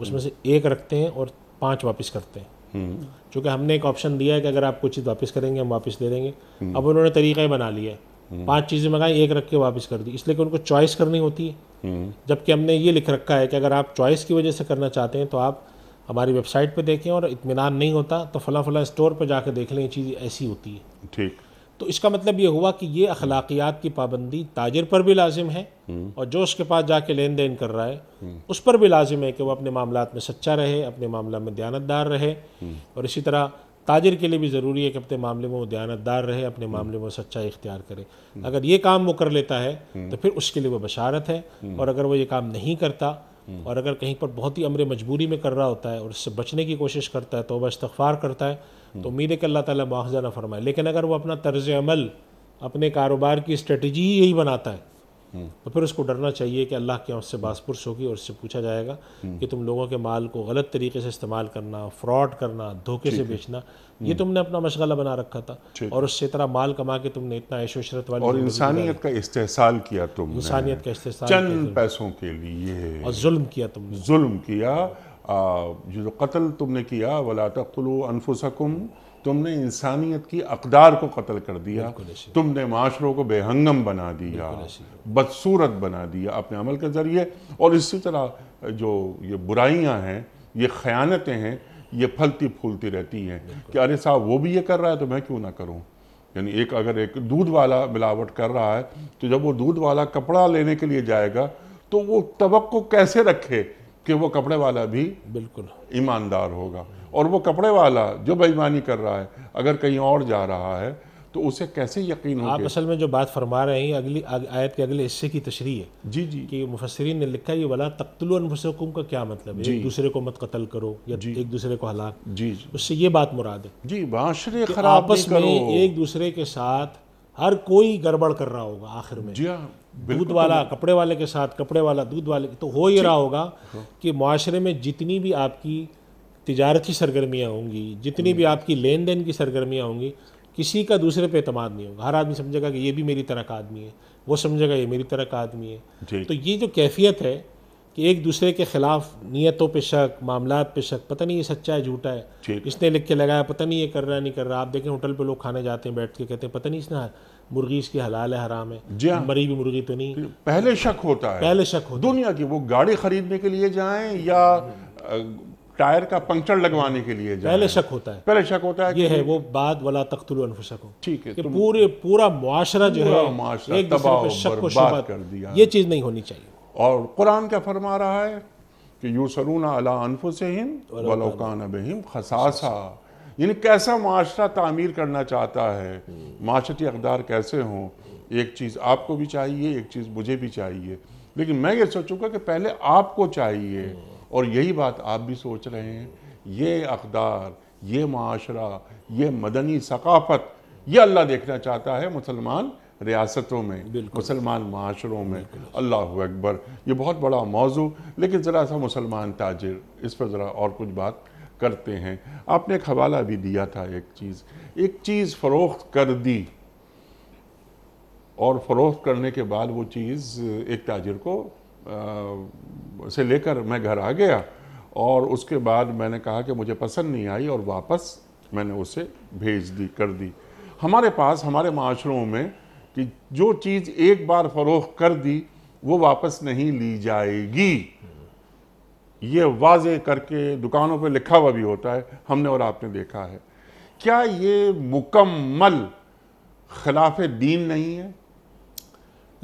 उसमें हम्म। से एक रखते हैं और पाँच वापस करते हैं चूँकि हम्म। हमने एक ऑप्शन दिया है कि अगर आप कुछ चीज़ वापस करेंगे हम वापस दे देंगे अब उन्होंने तरीका ही बना लिया है पाँच चीज़ें मंगाई एक रख के वापस कर दी इसलिए कि उनको चॉइस करनी होती है जबकि हमने ये लिख रखा है कि अगर आप चॉइस की वजह से करना चाहते हैं तो आप हमारी वेबसाइट पे देखें और इतमान नहीं होता तो फला फला स्टोर पर जाके देख लें चीज़ ऐसी होती है ठीक तो इसका मतलब ये हुआ कि ये अखलाकियात की पाबंदी ताजर पर भी लाजिम है हम्म। और जो उसके पास जाके लेन देन कर रहा है हम्म। उस पर भी लाजिम है कि वह अपने मामला में सच्चा रहे अपने मामला में दयानतदार रहे हम्म। और इसी तरह ताजर के लिए भी ज़रूरी है कि अपने मामले में वो दयानतदार रहे अपने मामले में सच्चा इख्तियार करे अगर ये काम वो कर लेता है तो फिर उसके लिए वो बशारत है और अगर वो ये काम नहीं करता हम्म। और अगर कहीं पर बहुत ही अमर मजबूरी में कर रहा होता है और इससे बचने की कोशिश करता है तोबा इस्तफ़ार करता है हम्म। तो उम्मीद है कि अल्लाह ताली मुआवजा ना फरमाए लेकिन अगर वो अपना तर्ज अमल अपने कारोबार की स्ट्रेटजी यही बनाता है तो फिर उसको डरना चाहिए कि अल्लाह के यहाँ उससे बासपुरस होगी और उससे पूछा जाएगा हम्म। कि तुम लोगों के माल को गलत तरीके से इस्तेमाल करना फ्रॉड करना धोखे से बेचना हम्म। ये तुमने अपना मशगला बना रखा था और उससे तरह माल कमा के तुमने इतना ऐशोशरत वाली और इंसानियत का इस्तेसाल किया तुम इंसानियत का इस्तेसाल चंद पैसों के लिए और जुल्म किया तुम जुल्म किया जो कत्ल तुमने किया वला तकलो अनफुसकुम तुमने इंसानियत की अकदार को कत्ल कर दिया तुमने माशरों को बेहंगम बना दिया बदसूरत बना दिया अपने अमल के ज़रिए और इसी तरह जो ये बुराइयां हैं ये ख़यानतें हैं ये फलती फूलती रहती हैं कि अरे साहब वो भी ये कर रहा है तो मैं क्यों ना करूँ यानी एक अगर एक दूध वाला मिलावट कर रहा है तो जब वो दूध वाला कपड़ा लेने के लिए जाएगा तो वो तवक्को को कैसे रखे कि वो कपड़े वाला भी बिल्कुल ईमानदार होगा और वो कपड़े वाला जो बेईमानी कर रहा है अगर कहीं और जा रहा है तो उसे कैसे यकीन हो आप असल में जो बात फरमा रहे हैं अगली आग, आयत के अगले हिस्से की तशरी है जी जी कि मुफसरीन ने लिखा ये वाला वला तख्तुलसकुम का क्या मतलब है एक दूसरे को मत कत्ल करो या एक दूसरे को हलाक जी, जी उससे ये बात मुराद है जी बाशरे खराब आपस में एक दूसरे के साथ हर कोई गड़बड़ कर रहा होगा आखिर में जी हाँ, दूध वाला कपड़े वाले के साथ कपड़े वाला दूध वाले तो हो ही रहा होगा हाँ। कि माशरे में जितनी भी आपकी तजारती सरगर्मियाँ होंगी जितनी भी हम्म। आपकी लेन देन की सरगर्मियाँ होंगी किसी का दूसरे पे अतमाद नहीं होगा हर आदमी समझेगा कि ये भी मेरी तरह का आदमी है वो समझेगा ये मेरी तरह का आदमी है तो ये जो कैफियत है कि एक दूसरे के ख़िलाफ़ नीयतों पे शक मामला पे शक पता नहीं ये सच्चा है झूठा है इसने लिख के लगाया पता नहीं ये कर रहा है नहीं कर रहा आप देखें होटल पे लोग खाने जाते हैं बैठ के कहते हैं पता नहीं इसने मुर्गी इसकी हलाल है हराम है हाँ। मरी भी मुर्गी तो नहीं तो पहले शक होता है पहले शक होता दुनिया की वो गाड़ी खरीदने के लिए जाए या हम्म। टायर का पंक्चर लगवाने के लिए पहले शक होता है पहले शक होता है ये है वो बाद वाला तख्तुल ठीक है कि पूरे पूरा मुआरा जो है एक तबाह शक को कर दिया ये चीज़ नहीं होनी चाहिए और कुरान क्या फरमा रहा है कि यूसरून अला अनफुसहिम वलौकान बहिम खसासा यानी कैसा माशरा तामीर करना चाहता है माशरती अकदार कैसे हों एक चीज़ आपको भी चाहिए एक चीज़ मुझे भी चाहिए लेकिन मैं ये सोचूंगा कि पहले आपको चाहिए और यही बात आप भी सोच रहे हैं ये अकदार ये माशरा ये मदनी सकाफत ये अल्लाह देखना चाहता है मुसलमान रियासतों में मुसलमान माशरों में अल्लाह अकबर ये बहुत बड़ा मौजू लेकिन ज़रा सा मुसलमान ताजिर इस पर ज़रा और कुछ बात करते हैं आपने एक हवाला भी दिया था एक चीज़ एक चीज़ फ़रोख्त कर दी और फ़रोख्त करने के बाद वो चीज़ एक ताजिर को से लेकर मैं घर आ गया और उसके बाद मैंने कहा कि मुझे पसंद नहीं आई और वापस मैंने उसे भेज दी कर दी हमारे पास हमारे माशरों में कि जो चीज़ एक बार फरोख कर दी वो वापस नहीं ली जाएगी ये वाज करके दुकानों पे लिखा हुआ भी होता है हमने और आपने देखा है क्या ये मुकम्मल खिलाफ दीन नहीं है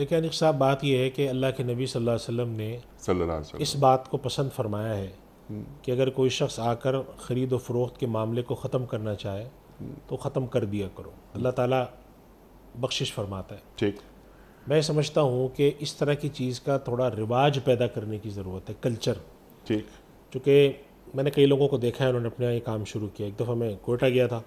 देखिए अनिक साहब बात यह है कि अल्लाह के नबी सल्लल्लाहु अलैहि वसल्लम ने सल्लल्लाहु अलैहि इस बात को पसंद फरमाया है हम्म। कि अगर कोई शख्स आकर ख़रीद व फरोख्त के मामले को ख़त्म करना चाहे हम्म। तो ख़त्म कर दिया करो अल्लाह ताला बख्शिश फरमाता है ठीक मैं समझता हूँ कि इस तरह की चीज़ का थोड़ा रिवाज पैदा करने की ज़रूरत है कल्चर ठीक चूँकि मैंने कई लोगों को देखा है उन्होंने अपना ये काम शुरू किया एक दफ़ा मैं कोयटा गया था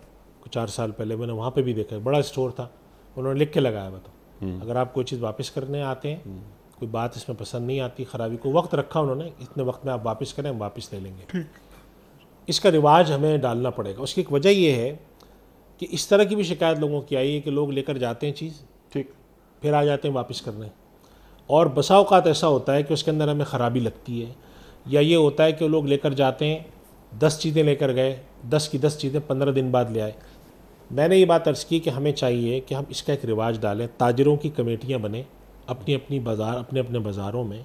चार साल पहले मैंने वहाँ पर भी देखा बड़ा स्टोर था उन्होंने लिख के लगाया हुआ हम्म। अगर आप कोई चीज़ वापस करने आते हैं हम्म। कोई बात इसमें पसंद नहीं आती खराबी को वक्त रखा उन्होंने इतने वक्त में आप वापस करें हम वापस ले लेंगे इसका रिवाज हमें डालना पड़ेगा उसकी एक वजह यह है कि इस तरह की भी शिकायत लोगों की आई है कि लोग लेकर जाते हैं चीज़ ठीक फिर आ जाते हैं वापस करने और बसा अवकात ऐसा होता है कि उसके अंदर हमें ख़राबी लगती है या ये होता है कि लोग लेकर जाते हैं दस चीज़ें लेकर गए दस की दस चीज़ें पंद्रह दिन बाद ले आए मैंने ये बात अर्ज़ की कि हमें चाहिए कि हम इसका एक रिवाज डालें ताजरों की कमेटियाँ बने अपनी अपनी बाज़ार अपने अपने बाज़ारों में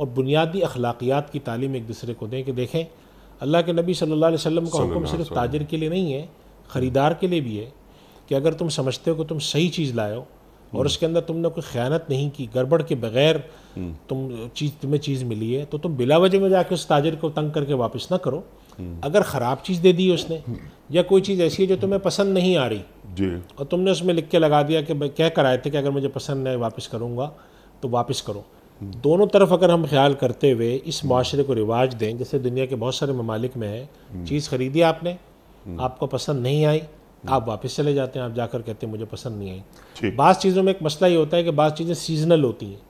और बुनियादी अखलाकियात की तालीम एक दूसरे को दें कि देखें अल्लाह के नबी सल्ला अलैहि का हुक्म सिर्फ ताजर के लिए नहीं है हम्म। ख़रीदार के लिए भी है कि अगर तुम समझते हो कि तुम सही चीज़ लाओ हम्म। और उसके अंदर तुमने कोई ख़यानत नहीं की गड़बड़ के बगैर हम्म। तुम चीज़ तुम्हें चीज़ मिली है तो तुम बिला वजह में जाकर उस ताजर को तंग करके वापस ना करो हम्म। अगर ख़राब चीज़ दे दी उसने या कोई चीज़ ऐसी है जो तुम्हें पसंद नहीं आ रही जी और तुमने उसमें लिख के लगा दिया कि कह कर आए थे कि अगर मुझे पसंद नहीं वापस करूँगा तो वापस करो हम्म। दोनों तरफ अगर हम ख्याल करते हुए इस माशरे को रिवाज दें जैसे दुनिया के बहुत सारे ममालिक में है हम्म। चीज़ ख़रीदी आपने आपको पसंद नहीं आई आप वापस चले जाते हैं आप जाकर कहते हैं मुझे पसंद नहीं आई बाज़ चीज़ों में एक मसला ये होता है कि बाज़ चीज़ें सीजनल होती हैं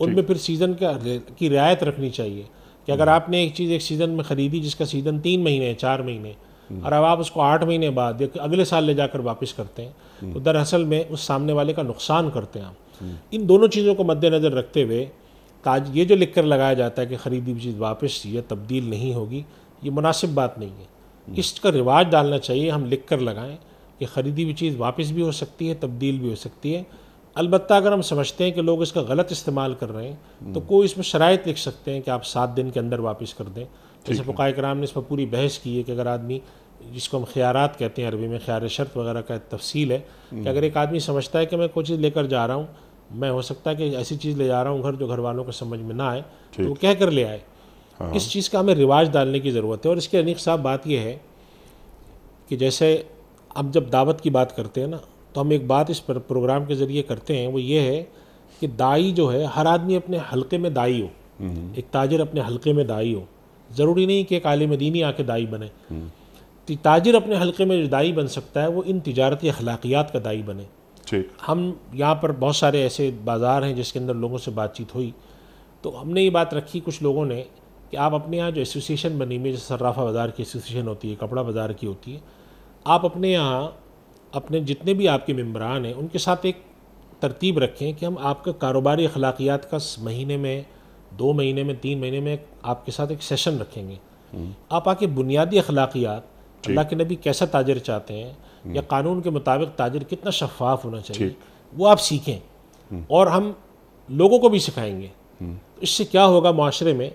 उनमें फिर सीज़न का की रियायत रखनी चाहिए कि अगर हम्म। आपने एक चीज़ एक सीज़न में ख़रीदी जिसका सीज़न तीन महीने है चार महीने हम्म। और अब आप उसको आठ महीने बाद अगले साल ले जाकर वापस करते हैं हम्म। तो दरअसल में उस सामने वाले का नुकसान करते हैं आप इन दोनों चीज़ों को मद्देनज़र रखते हुए ताज ये जो लिख कर लगाया जाता है कि ख़रीदी हुई चीज़ वापस या तब्दील नहीं होगी ये मुनासिब बात नहीं है इसका रिवाज डालना चाहिए हम लिख कर लगाएँ कि ख़रीदी हुई चीज़ वापस भी हो सकती है तब्दील भी हो सकती है अलबत् अगर हम समझते हैं कि लोग इसका गलत इस्तेमाल कर रहे हैं तो हम्म। कोई इसमें शरात लिख सकते हैं कि आप सात दिन के अंदर वापस कर दें जैसे फ़ुका कराम ने इस पर पूरी बहस की है कि अगर आदमी जिसको हम ख्यारात कहते हैं अरबी में ख्यार शर्त वगैरह का तफसील है कि अगर एक हम्म। आदमी समझता है कि मैं कोई चीज़ लेकर जा रहा हूँ मैं हो सकता है कि ऐसी चीज़ ले जा रहा हूँ घर जो घर वालों को समझ में ना आए तो वो कह कर ले आए हाँ। इस चीज़ का हमें रिवाज डालने की ज़रूरत है और इसके अनिक साहब बात यह है कि जैसे अब जब दावत की बात करते हैं ना तो हम एक बात इस पर प्रोग्राम के ज़रिए करते हैं वो ये है कि दाई जो है हर आदमी अपने हल्के में दाई हो हम्म। एक ताजिर अपने हल्के में दाई हो ज़रूरी नहीं कि एक आलिम दीनी आके दाई बने हम्म। ताजिर अपने हल्के में जो दाई बन सकता है वो इन तजारती अखलाकियात का दाई बने हम यहाँ पर बहुत सारे ऐसे बाज़ार हैं जिसके अंदर लोगों से बातचीत हुई तो हमने ये बात रखी कुछ लोगों ने कि आप अपने यहाँ जो एसोसिएशन बनी हुई है जैसे सर्राफा बाज़ार की एसोसिएशन होती है कपड़ा बाज़ार की होती है आप अपने यहाँ अपने जितने भी आपके मम्बरान हैं उनके साथ एक तरतीब रखें कि हम आपके कारोबारी अखलाकियात का महीने में दो महीने में तीन महीने में आपके साथ एक सेशन रखेंगे हम्म। आप आके बुनियादी अखलाकियात अल्लाह के नबी कैसा ताजर चाहते हैं हम्म। या कानून के मुताबिक ताजर कितना शफाफ होना चाहिए वो आप सीखें हम्म। और हम लोगों को भी सिखाएंगे तो इससे क्या होगा माशरे में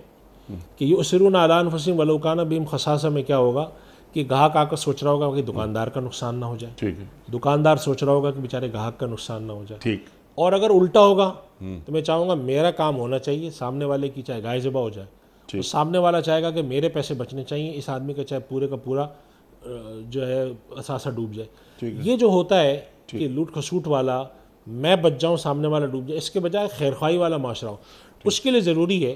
कि ये उसरून आलान फसिम वलोकाना बीम खसासा में क्या होगा कि ग्राहक आकर सोच रहा होगा कि दुकानदार का नुकसान ना हो जाए ठीक है दुकानदार सोच रहा होगा कि बेचारे ग्राहक का नुकसान ना हो जाए ठीक और अगर उल्टा होगा हम्म। तो मैं चाहूँगा मेरा काम होना चाहिए सामने वाले की चाहे गाय जबा हो जाए तो सामने वाला चाहेगा कि मेरे पैसे बचने चाहिए इस आदमी का चाहे पूरे का पूरा जो है असासा डूब जाए ये जो होता है कि लूट खसूट वाला मैं बच जाऊँ सामने वाला डूब जाए इसके बजाय खैरखाई वाला माशरा हो उसके लिए ज़रूरी है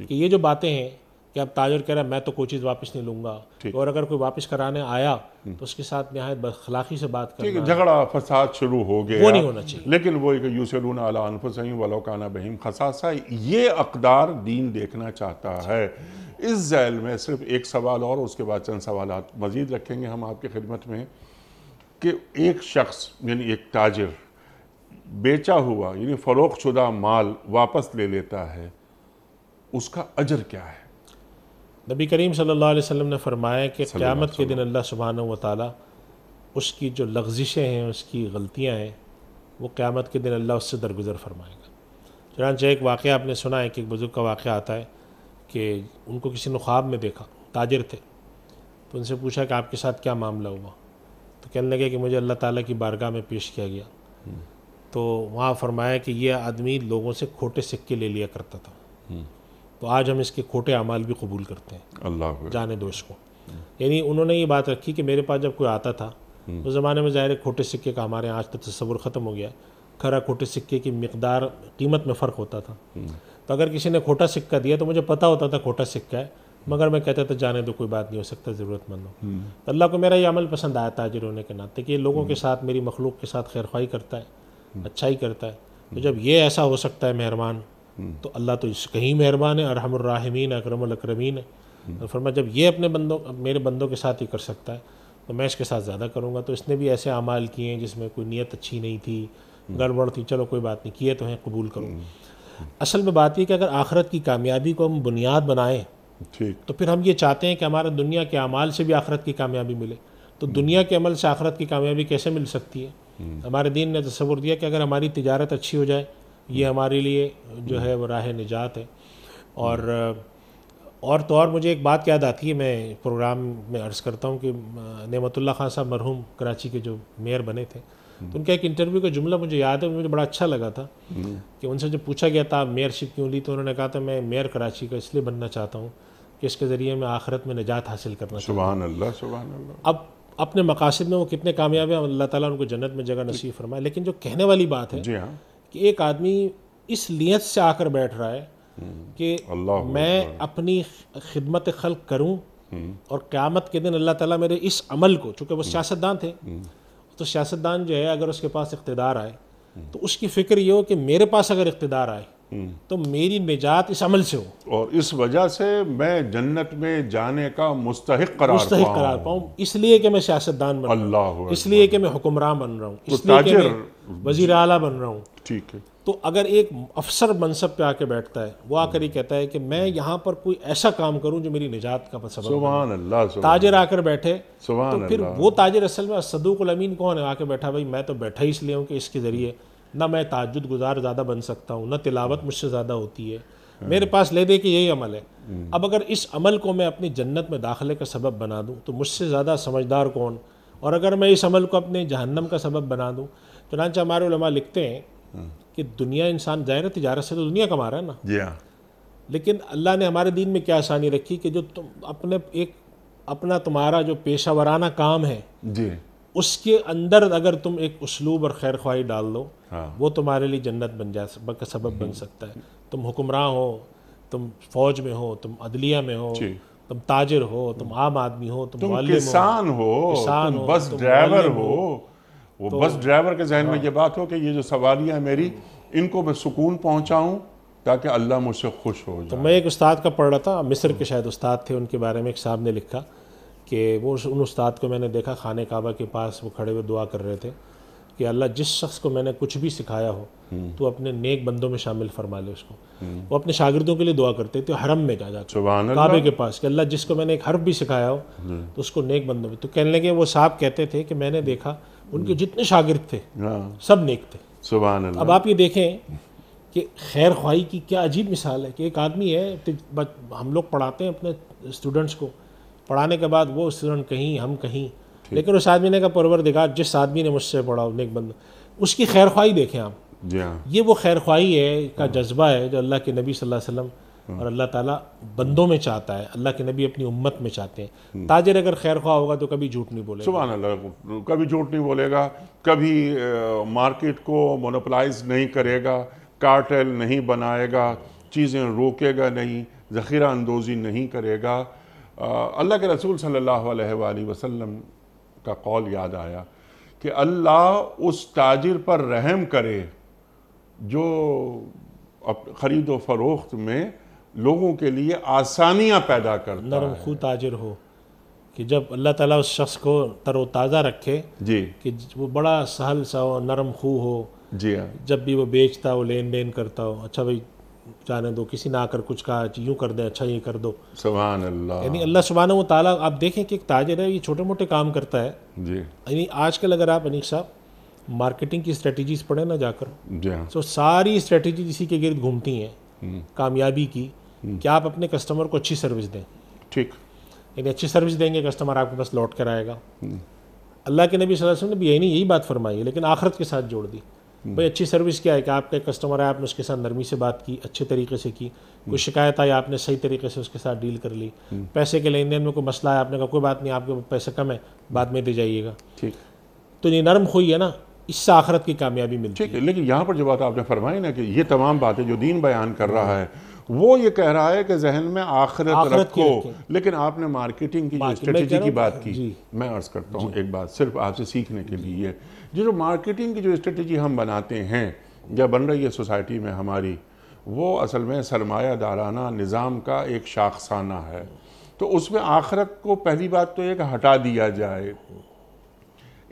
कि ये जो बातें हैं कि अब ताजर कह रहा है मैं तो कोई चीज़ वापस नहीं लूंगा और अगर कोई वापस कराने आया हम्म। तो उसके साथ नहायत बखलाखी से बात करना झगड़ा फसाद शुरू हो गया वो नहीं होना चाहिए लेकिन वो एक यूसलून अला अनफसईम वलोकाना बहीम खसासा ये अकदार दीन देखना चाहता है इस जैल में सिर्फ एक सवाल और उसके बाद चंद सवाल मज़ीद रखेंगे हम आपकी खिदमत में कि एक शख्स यानी एक ताजर बेचा हुआ यानी फरोख शुदा माल वापस ले लेता है उसका अजर क्या है नबी करीम सल्लल्लाहु अलैहि वसल्लम ने फरमाया कि क़्यामत के दिन अल्लाह सुबहान व ताली उसकी जो लग्जिशें हैं उसकी गलतियाँ हैं वो क़्यामत के दिन अल्लाह उससे दरगुजर फरमाएगा चुनानचे एक वाक़ आपने सुना है कि एक बुज़ुर्ग का वाक़ आता है कि उनको किसी ने ख्वाब में देखा ताजिर थे तो उनसे पूछा कि आपके साथ क्या मामला हुआ तो कहने लगे कि मुझे अल्लाह ताला की बारगाह में पेश किया गया हम्म। तो वहाँ फरमाया कि यह आदमी लोगों से खोटे सिक्के ले लिया करता था हम्म। तो आज हम इसके खोटे अमाल भी कबूल करते हैं अल्लाह जाने दोष को यानी उन्होंने ये बात रखी कि मेरे पास जब कोई आता था उस ज़माने में ज़ाहिर खोटे सिक्के का हमारे यहाँ आज तक तस्वुर ख़त्म हो गया खरा खोटे सिक्के की मकदार कीमत में फ़र्क होता था तो अगर किसी ने खोटा सिक्का दिया तो मुझे पता होता था खोटा सिक्का है मगर मैं कहता था जाने दो कोई बात नहीं हो सकता ज़रूरतमंद हो तो अल्लाह को मेरा ये अमल पसंद आया ताजिर होने के नाते कि ये लोगों के साथ मेरी मखलूक के साथ खैर ख्वाही करता है अच्छाई करता है तो जब ये ऐसा हो सकता है मेहरबान तो अल्लाह तो इसके ही मेहरबान है अरहमरमीन अक्रमीन है तो फरमा जब ये अपने बंदों मेरे बंदों के साथ ही कर सकता है तो मैं इसके साथ ज़्यादा करूँगा तो इसने भी ऐसे अमाल किए हैं जिसमें कोई नीयत अच्छी नहीं थी गड़बड़ थी चलो कोई बात नहीं किए तो हैं कबूल करूँ असल में बात यह कि अगर आखरत की कामयाबी को हम बुनियाद बनाएं ठीक तो फिर हम ये चाहते हैं कि हमारा दुनिया के अमाल से भी आखरत की कामयाबी मिले तो दुनिया के अमल से आखरत की कामयाबी कैसे मिल सकती है हम्म। हमारे दीन ने तस्वुर दिया कि अगर हमारी तजारत अच्छी हो जाए ये हम्म। हमारे लिए जो है वो राह निजात है और हम्म। और तो और मुझे एक बात याद आती है मैं प्रोग्राम में अर्ज़ करता हूँ कि नेमतुल्ला खान साहब मरहूम कराची के जो मेयर बने थे हम्म। तो उनका एक इंटरव्यू का जुमला मुझे याद है मुझे बड़ा अच्छा लगा था कि उनसे जब पूछा गया था मेयरशिप क्यों ली तो उन्होंने कहा था मैं मेयर कराची का इसलिए बनना चाहता हूँ कि इसके ज़रिए मैं आखिरत में निजात हासिल करना सुबहान हूँ अब अपने मकासद में वो कितने कामयाब हैं अल्लाह ताला उनको जन्नत में जगह नसीब फरमाए लेकिन जो कहने वाली बात है जी हाँ कि एक आदमी इस लियत से आकर बैठ रहा है कि मैं अपनी खिदमत खल करूं हम्म। और क़्यामत के दिन अल्लाह ताला मेरे इस अमल को चूंकि वो हम्म। सियासतदान थे हम्म। तो सियासतदान जो है अगर उसके पास इकतदार आए तो उसकी फ़िक्र ये हो कि मेरे पास अगर इकतदार आए तो मेरी निजात इस अमल से हो और इस वजह से मैं जन्नत में जाने का मुस्तक करार मुस्तक करार पाऊँ इसलिए कि मैं सियासतदान बन रहा हूँ इसलिए कि मैं हुक्मरान बन रहा हूँ तो इसलिए वजीर अला बन रहा हूँ ठीक है तो अगर एक अफसर मनसब पे आके बैठता है वो आकर ही कहता है कि मैं यहाँ पर कोई ऐसा काम करूँ जो मेरी निजात का सबब ताजर आकर बैठे तो फिर वो ताजर असल में सदूक अमीन कौन है आके बैठा भाई मैं तो बैठा ही इसलिए हूँ कि इसके ज़रिए ना मैं ताजुद गुजार ज़्यादा बन सकता हूँ ना तिलावत मुझसे ज़्यादा होती है हाँ। मेरे पास ले दे के यही अमल है हम्म। अब अगर इस अमल को मैं अपनी जन्नत में दाखिले का सबब बना दूँ तो मुझसे ज़्यादा समझदार कौन और अगर मैं इस अमल को अपने जहन्नम का सबब बना दूँ चुनाचा हमारे लिखते हैं कि दुनिया इंसान जाए ना तजारत से तो दुनिया कमा रहा है ना जी हाँ लेकिन अल्लाह ने हमारे दीन में क्या आसानी रखी कि जो तुम अपने एक अपना तुम्हारा जो पेशा वराना काम है जी उसके अंदर अगर तुम एक उसलूब और खैर ख्वाही डाल दो हाँ। वो तुम्हारे लिए जन्नत बन जा सक सबब बन सकता है तुम हुक्मरान हो तुम फौज में हो तुम अदलिया में हो तुम ताजिर हो तुम आम आदमी हो तुम, तुम किसान हो, हो किसान तुम हो बस ड्राइवर हो, हो वो तो, बस ड्राइवर के जहन में हाँ। ये बात हो कि ये जो सवालियाँ मेरी इनको मैं सुकून पहुँचाऊँ ताकि अल्लाह मुझसे खुश हो तो मैं एक उस्ताद का पढ़ रहा था मिस्र के शायद उस्ताद थे उनके बारे में एक साहब ने लिखा कि वो उन उस्ताद को मैंने देखा खाने काबा के पास वो खड़े हुए दुआ कर रहे थे कि अल्लाह जिस शख्स को मैंने कुछ भी सिखाया हो तो अपने नेक बंदों में शामिल फरमा ले उसको हम्म। वो अपने शागिदों के लिए दुआ करते थे हरम में जा जाते काबे के पास कि अल्लाह जिसको मैंने एक हर्फ भी सिखाया हो तो उसको नेक बंदों में तो कहने लगे वो साहब कहते थे कि मैंने देखा उनके जितने शागिर्द थे हाँ। सब नेक थे सुबह अब आप ये देखें कि खैर ख्वाही की क्या अजीब मिसाल है कि एक आदमी है हम लोग पढ़ाते हैं अपने स्टूडेंट्स को पढ़ाने के बाद वो स्टूडेंट कहीं हम कहीं लेकिन उस आदमी ने कहा परवर दिखा जिस आदमी ने मुझसे पढ़ा नेक बंद उसकी खैर ख्वाही देखें आप हाँ। ये वो खैर ख्वाही है का जज्बा है जो अल्लाह के नबी सल्लल्लाहु अलैहि वसल्लम हम्म। और अल्लाह ताला बंदों में चाहता है अल्लाह के नबी अपनी उम्मत में चाहते हैं ताजर अगर खैर ख्वा होगा तो कभी झूठ नहीं बोलेगा सुबह अल्लाह कभी झूठ नहीं बोलेगा कभी मार्केट को मोनोपलाइज नहीं करेगा कार्टेल नहीं बनाएगा चीज़ें रोकेगा नहीं ज़ख़ीरा अंदोज़ी नहीं करेगा अल्लाह के रसूल सल्लल्लाहु अलैहि वसल्लम का कौल याद आया कि अल्लाह उस ताजिर पर रहम करे जो खरीद व फरोख्त में लोगों के लिए आसानियां पैदा करता नरम खू ताजर हो कि जब अल्लाह ताला उस शख्स को तरोताज़ा रखे जी कि वो बड़ा सहल सा हो नरम खू हो जी हाँ जब भी वो बेचता हो लेन देन करता हो अच्छा भाई जाने दो किसी ने आकर कुछ कहा यूँ कर दे अच्छा ये कर दो सुबहान अल्लाह यानी अल्लाह सुबहान वो ताला आप देखें कि एक ताजर है ये छोटे मोटे काम करता है जी यानी आजकल अगर आप अनिक साहब मार्केटिंग की स्ट्रेटजीज पढ़े ना जाकर जी हाँ सो तो सारी स्ट्रेटजीज इसी के गिर्द घूमती हैं हम्म। कामयाबी की कि आप अपने कस्टमर को अच्छी सर्विस दें ठीक यदि अच्छी सर्विस देंगे कस्टमर आपके पास लौट कर आएगा हम्म। अल्लाह के नबी वसल्लम ने भी यही नहीं यही बात फरमाई है लेकिन आखरत के साथ जोड़ दी हम्म। भाई अच्छी सर्विस क्या है कि आपका एक कस्टमर है आपने उसके साथ नरमी से बात की अच्छे तरीके से की हम्म। कोई शिकायत आई आपने सही तरीके से उसके साथ डील कर ली पैसे के लेन देन में कोई मसला है आपने कहा कोई बात नहीं आपके पैसे कम है बाद में दे जाइएगा ठीक तो ये नरम हुई है ना इससे आखरत की कामयाबी मिलती है लेकिन यहाँ पर जो बात आपने फरमाई ना कि ये तमाम बातें जो दीन बयान कर रहा है वो ये कह रहा है कि जहन में आखिरत, रखो लेकिन आपने मार्केटिंग की स्ट्रेटजी स्ट्रेटेजी की बात की मैं अर्ज करता हूँ एक बात सिर्फ आपसे सीखने के लिए जो जो मार्केटिंग की जो स्ट्रेटेजी हम बनाते हैं या बन रही है सोसाइटी में हमारी वो असल में सरमाया दाराना निज़ाम का एक शाखसाना है तो उसमें आखरत को पहली बात तो एक हटा दिया जाए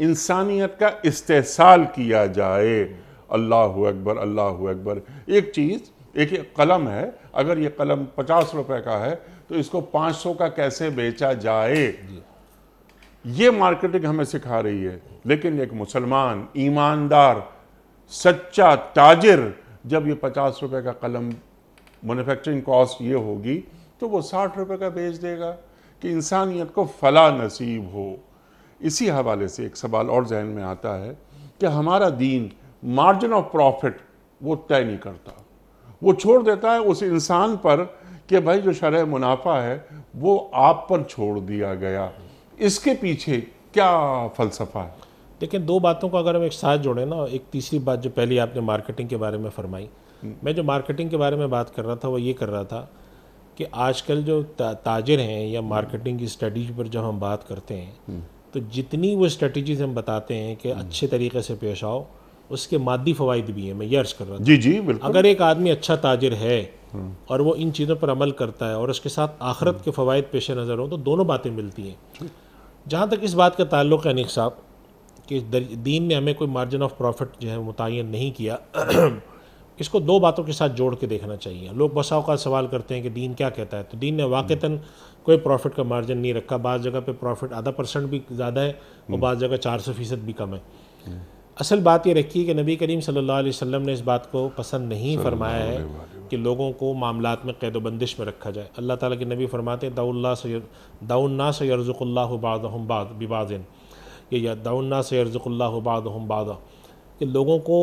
इंसानियत का इस्तेसाल किया जाए अल्लाह अकबर अल्लाह अकबर एक चीज़ एक कलम है अगर ये कलम पचास रुपए का है तो इसको पाँच सौ का कैसे बेचा जाए ये मार्केटिंग हमें सिखा रही है लेकिन एक मुसलमान ईमानदार सच्चा ताजिर जब ये पचास रुपए का कलम मैन्युफैक्चरिंग कॉस्ट ये होगी तो वो साठ रुपए का बेच देगा कि इंसानियत को फला नसीब हो इसी हवाले से एक सवाल और जहन में आता है कि हमारा दीन मार्जिन ऑफ प्रॉफिट वो तय नहीं करता वो छोड़ देता है उस इंसान पर कि भाई जो शर मुनाफा है वो आप पर छोड़ दिया गया इसके पीछे क्या फ़लसफ़ा है लेकिन दो बातों को अगर हम एक साथ जोड़ें ना एक तीसरी बात जो पहली आपने मार्केटिंग के बारे में फरमाई हम्म। मैं जो मार्केटिंग के बारे में बात कर रहा था वो ये कर रहा था कि आजकल जो ताजिर हैं या मार्केटिंग हम्म। की स्ट्रेटजी पर जब हम बात करते हैं हम्म। तो जितनी वो स्ट्रेटजीज हम बताते हैं कि अच्छे तरीके से पेश आओ उसके मादी फवायद भी हैं मैं ये अर्ज कर रहा हूँ जी जी बिल्कुल अगर एक आदमी अच्छा ताजिर है और वो इन चीज़ों पर अमल करता है और उसके साथ आखरत के फ़वाद पेश नज़र हों तो दोनों बातें मिलती हैं जहाँ तक इस बात का ताल्लुक है अनिक साहब कि दीन ने हमें कोई मार्जिन ऑफ प्रॉफिट जो है मुतन नहीं किया इसको दो बातों के साथ जोड़ के देखना चाहिए लोग बसा का सवाल करते हैं कि दीन क्या कहता है तो दीन ने वाक़ता कोई प्रॉफिट का मार्जिन नहीं रखा बाद जगह पे प्रॉफिट आधा परसेंट भी ज़्यादा है और हम्म। बाद जगह चार सौ फीसद भी कम है हम्म। असल बात यह रखी कि नबी करीम सल्लल्लाहु अलैहि वसल्लम ने इस बात को पसंद नहीं फरमाया है कि लोगों को मामला में कैद बंदिश में रखा जाए अल्लाह ताला के नबी फरमाते दाउल्ला से दाउन्ना सैरजुल्ला बाद बाद बिबाजिन या दाउन्ना सैरजुल्ला बाद बाद कि लोगों को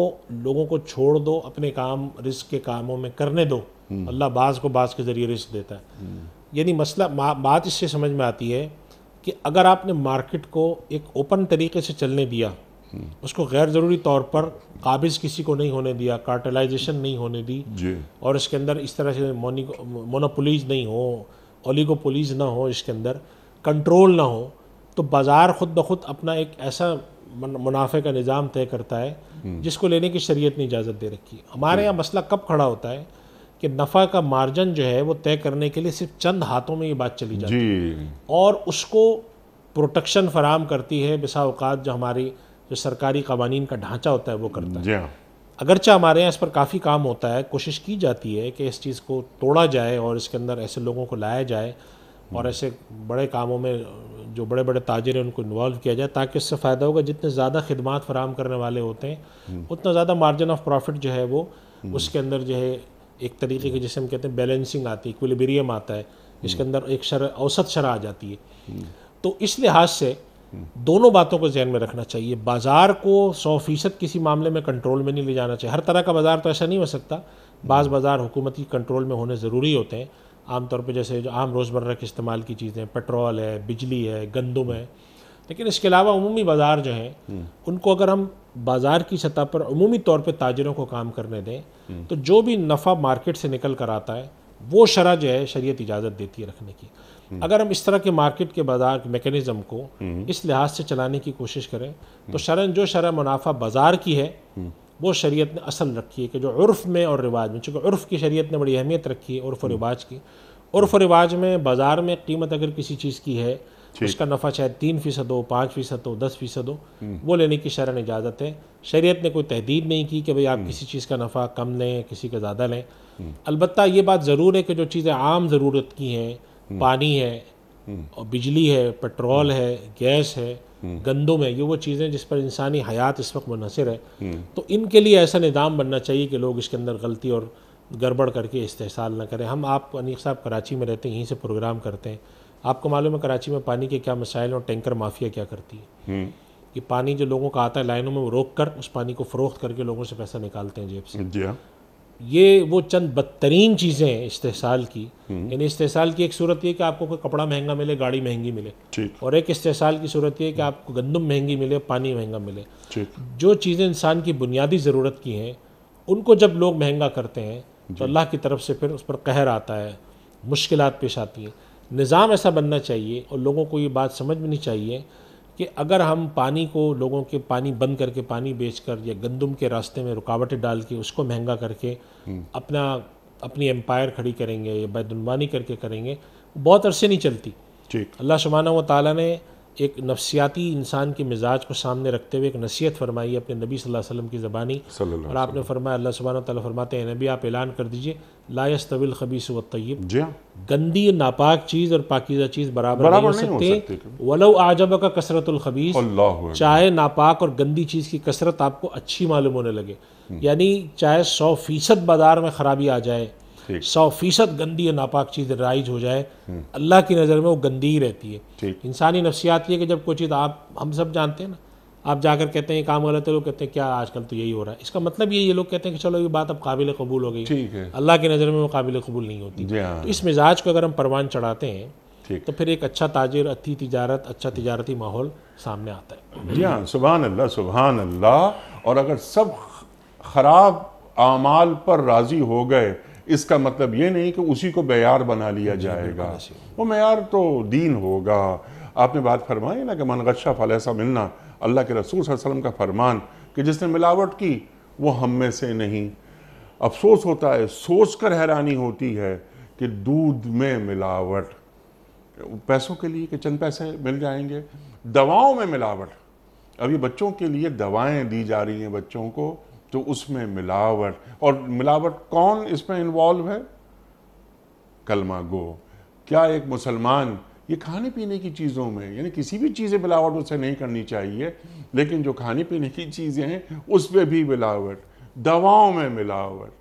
लोगों को छोड़ दो अपने काम रिस्क के कामों में करने दो हम्म। अल्लाह बाज को बाज के ज़रिए रिस्क देता है हम्म। यानी मसला बात इससे समझ में आती है कि अगर आपने मार्केट को एक ओपन तरीके से चलने दिया उसको गैर ज़रूरी तौर पर काबिज़ किसी को नहीं होने दिया कार्टलाइजेशन नहीं होने दी और इसके अंदर इस तरह से मोनोपोलीज नहीं हो ओलीगोपोलीज ना हो इसके अंदर कंट्रोल ना हो तो बाज़ार ख़ुद ब खुद अपना एक ऐसा मुनाफे का निज़ाम तय करता है हम्म। जिसको लेने की शरीयत ने इजाज़त दे रखी है हमारे यहाँ मसला कब खड़ा होता है कि नफ़ा का मार्जन जो है वो तय करने के लिए सिर्फ चंद हाथों में ये बात चली जाती है और उसको प्रोटेक्शन फराम करती है बसा अवकात जो हमारी जो सरकारी कवानीन का ढांचा होता है वो करता है अगरचे हमारे यहाँ इस पर काफ़ी काम होता है कोशिश की जाती है कि इस चीज़ को तोड़ा जाए और इसके अंदर ऐसे लोगों को लाया जाए और ऐसे बड़े कामों में जो बड़े बड़े ताजर हैं उनको इन्वॉल्व किया जाए ताकि उससे फ़ायदा होगा जितने ज़्यादा खदमात फराम करने वाले होते हैं hmm. उतना ज़्यादा मार्जिन ऑफ प्रॉफिट जो है वो hmm. उसके अंदर जो है एक तरीके की जिसे हम कहते हैं बैलेंसिंग आती है इक्विलिब्रियम आता है इसके hmm. अंदर एक शर औसत शरह आ जाती है तो इस लिहाज से दोनों बातों को जहन में रखना चाहिए बाज़ार को सौ फीसद किसी मामले में कंट्रोल में नहीं ले जाना चाहिए हर तरह का बाज़ार तो ऐसा नहीं हो सकता बाज़ बाज़ार हुकूमती कंट्रोल में होने ज़रूरी होते हैं आमतौर पर जैसे जो आम रोज़मर्रा के इस्तेमाल की चीज़ें पेट्रोल है बिजली है गंदम है लेकिन इसके अलावा अमूमी बाज़ार जो हैं हम्म। उनको अगर हम बाज़ार की सतह पर अमूमी तौर पर ताजरों को काम करने दें हम्म। तो जो भी नफ़ा मार्केट से निकल कर आता है वो शरा जो है शरीय इजाज़त देती है रखने की हम्म। अगर हम इस तरह के मार्केट के बाजार मैकेनिज्म को हम्म। इस लिहाज से चलाने की कोशिश करें तो हम्म। शरण जो शरण मुनाफा बाजार की है वो शरीयत ने असल रखी है कि जो उर्फ़ में और रिवाज में चूँकि उर्फ़ की शरीयत ने बड़ी अहमियत रखी है उर्फ़ और रिवाज की उर्फ़ और रिवाज में बाज़ार में कीमत अगर किसी चीज़ की है उसका नफ़ा शायद तीन फ़ीसद हो पाँच फ़ीसद हो दस फ़ीसद हो वो लेने की शरण इजाज़त है शरीयत ने कोई तहदीद नहीं की कि भाई आप किसी चीज़ का नफ़ा कम लें किसी का ज़्यादा लें अलबत्त ये बात ज़रूर है कि जो चीज़ें आम ज़रूरत की हैं पानी है और बिजली है पेट्रोल है गैस है गंदम है ये वो चीज़ें जिस पर इंसानी हयात इस वक्त मुनसर है तो इनके लिए ऐसा निदाम बनना चाहिए कि लोग इसके अंदर गलती और गड़बड़ करके इस्तेसाल ना करें हम आप अनीक साहब कराची में रहते हैं यहीं से प्रोग्राम करते हैं आपको मालूम है कराची में पानी के क्या मसाइल और टैंकर माफिया क्या करती है कि पानी जो लोगों का आता है लाइनों में वो रोक कर उस पानी को फ़रोख्त करके लोगों से पैसा निकालते हैं जेब से हाँ। ये वो चंद बदतरीन चीज़ें हैं इस्तेसाल की हम्म। यानी इस्तेसाल की एक सूरत ये कि आपको कोई कपड़ा महंगा मिले गाड़ी महंगी मिले और एक इस्तेसाल की सूरत ये कि हम्म। आपको गंदम महंगी मिले पानी महंगा मिले जो चीज़ें इंसान की बुनियादी ज़रूरत की हैं उनको जब लोग महंगा करते हैं तो अल्लाह की तरफ से फिर उस पर कहर आता है मुश्किल पेश आती हैं निज़ाम ऐसा बनना चाहिए और लोगों को ये बात समझ में नहीं चाहिए कि अगर हम पानी को लोगों के पानी बंद करके पानी बेचकर या गंदम के रास्ते में रुकावटें डाल के उसको महंगा करके हम्म। अपना अपनी एम्पायर खड़ी करेंगे या बैदुनवानी करके करेंगे बहुत अरसे नहीं चलती अल्लाह शुमाना व ताली ने एक नफसियाती इंसान के मिजाज को सामने रखते हुए एक नसीहत फरमाई अपने नबी सल्लल्लाहु अलैहि वसल्लम की ज़बानी और आपने फरमाया अल्लाह सुबहाना तला फरमाते हैं नबी आप ऐलान कर दीजिए लायस तविल खबीस व तयब हाँ। गंदी नापाक चीज़ और पाकिजा चीज़ बराबर, बराबर नहीं, हो सकते वलो आजब का खबीस चाहे नापाक और गंदी चीज़ की कसरत आपको अच्छी मालूम होने लगे हम्म। यानी चाहे सौ फीसद बाजार में ख़राबी आ जाए सौ फीसद गंदी या नापाक चीज़ राइज हो जाए अल्लाह की नज़र में वो गंदी ही रहती है इंसानी नफसियात ये कि जब कोई चीज़ आप हम सब जानते हैं ना आप जाकर कहते हैं काम गलत है लोग कहते हैं क्या आजकल तो यही हो रहा है इसका मतलब ये ये लोग कहते हैं कि चलो ये बात अब काबिल कबूल हो गई ठीक है अल्लाह की नज़र में वो काबिल कबूल नहीं होती हाँ। तो इस मिजाज को अगर हम परवान चढ़ाते हैं तो फिर एक अच्छा ताजिर अच्छी तजारत अच्छा तजारती माहौल सामने आता है जी हाँ सुबह अल्लाह सुबहान अल्लाह और अगर सब ख़राब आमाल पर राज़ी हो गए इसका मतलब ये नहीं कि उसी को मैार बना लिया जाएगा वो मैार तो दीन होगा आपने बात फरमाई ना कि मनगशा ऐसा मिलना अल्लाह के रसूल वसम का फरमान कि जिसने मिलावट की वो हम में से नहीं अफसोस होता है सोच कर हैरानी होती है कि दूध में मिलावट पैसों के लिए कि चंद पैसे मिल जाएंगे दवाओं में मिलावट अभी बच्चों के लिए दवाएं दी जा रही हैं बच्चों को तो उसमें मिलावट और मिलावट कौन इसमें इन्वॉल्व है कलमा गो क्या एक मुसलमान ये खाने पीने की चीज़ों में यानी किसी भी चीजें मिलावट उसे नहीं करनी चाहिए लेकिन जो खाने पीने की चीज़ें हैं उसमें भी मिलावट दवाओं में मिलावट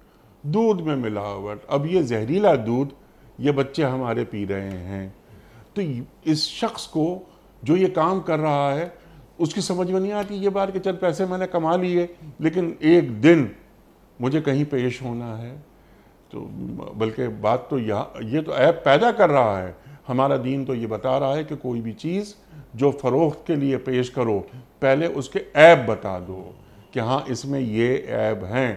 दूध में मिलावट अब ये जहरीला दूध ये बच्चे हमारे पी रहे हैं तो इस शख्स को जो ये काम कर रहा है उसकी समझ में नहीं आती ये बात कि चल पैसे मैंने कमा लिए लेकिन एक दिन मुझे कहीं पेश होना है तो बल्कि बात तो यह ये तो ऐप पैदा कर रहा है हमारा दीन तो ये बता रहा है कि कोई भी चीज़ जो फ़रोख्त के लिए पेश करो पहले उसके ऐप बता दो कि हाँ इसमें ये ऐप हैं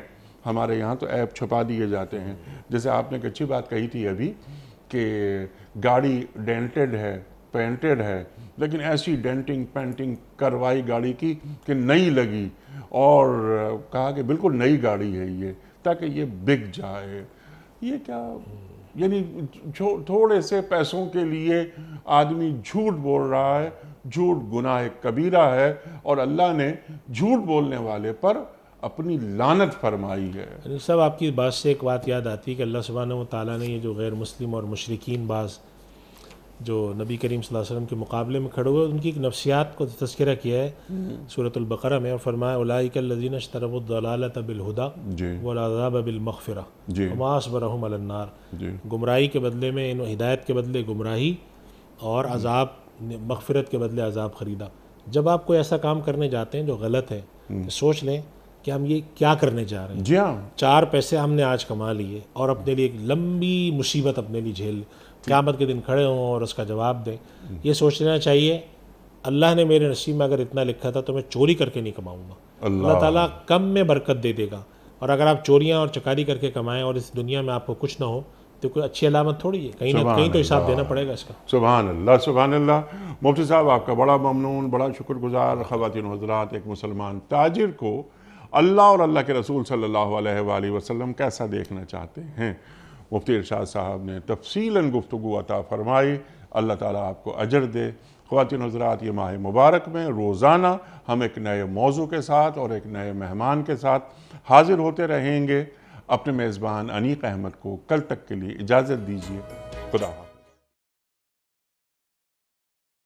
हमारे यहाँ तो ऐप छुपा दिए जाते हैं जैसे आपने एक अच्छी बात कही थी अभी कि गाड़ी डेंटेड है पेंटेड है लेकिन ऐसी डेंटिंग पेंटिंग करवाई गाड़ी की कि नई लगी और कहा कि बिल्कुल नई गाड़ी है ये ताकि ये बिक जाए ये क्या यानी थोड़े से पैसों के लिए आदमी झूठ बोल रहा है झूठ गुनाह कबीरा है और अल्लाह ने झूठ बोलने वाले पर अपनी लानत फरमाई है सब आपकी बात से एक बात याद आती है कि अल्लाह सुबहान ताली ने ये जो गैर मुस्लिम और मशरकिन बाज़ जो नबी करीम वसल्लम के मुकाबले में खड़े हुए उनकी एक नफसियात को तस्करा किया है हम्म। सूरतबकर में और फरमाया उलाईकलजीन शरबुद्दलाबिलहुदा वज़ाबिलमफ़रा मास गुमराही के बदले में इन हिदायत के बदले गुमराही और हम्म। अजाब मगफरत के बदले अजाब ख़रीदा जब आप कोई ऐसा काम करने जाते हैं जो गलत है हम्म। तो सोच लें कि हम ये क्या करने जा रहे हैं जी हाँ चार पैसे हमने आज कमा लिए और अपने लिए एक लंबी मुसीबत अपने लिए झेल क्यामत के दिन खड़े हों और उसका जवाब दें हम्म। ये सोच लेना चाहिए अल्लाह ने मेरे नसीब में अगर इतना लिखा था तो मैं चोरी करके नहीं कमाऊँगा अल्लाह ताला कम में बरकत दे देगा और अगर आप चोरियाँ और चकारी करके कमाएं और इस दुनिया में आपको कुछ ना हो तो कोई अच्छी अलामत थोड़ी है कहीं ना कहीं तो हिसाब देना पड़ेगा इसका सुबह अल्लाह सुबह अल्लाह मुफ्ती साहब आपका बड़ा ममनून बड़ा शुक्रगुजार खातिन हजरात एक मुसलमान ताजिर को अल्लाह और अल्लाह के रसूल सल्लल्लाहु अलैहि वसल्लम कैसा देखना चाहते हैं मुफ्ती इरशाद साहब ने तफसीला गुफ्तु अता फ़रमाई अल्लाह ताला आपको अजर दे ख़वान हजरात ये माह मुबारक में रोज़ाना हम एक नए मौजू के साथ और एक नए मेहमान के साथ हाजिर होते रहेंगे अपने मेज़बान अनीक अहमद को कल तक के लिए इजाज़त दीजिए खुदा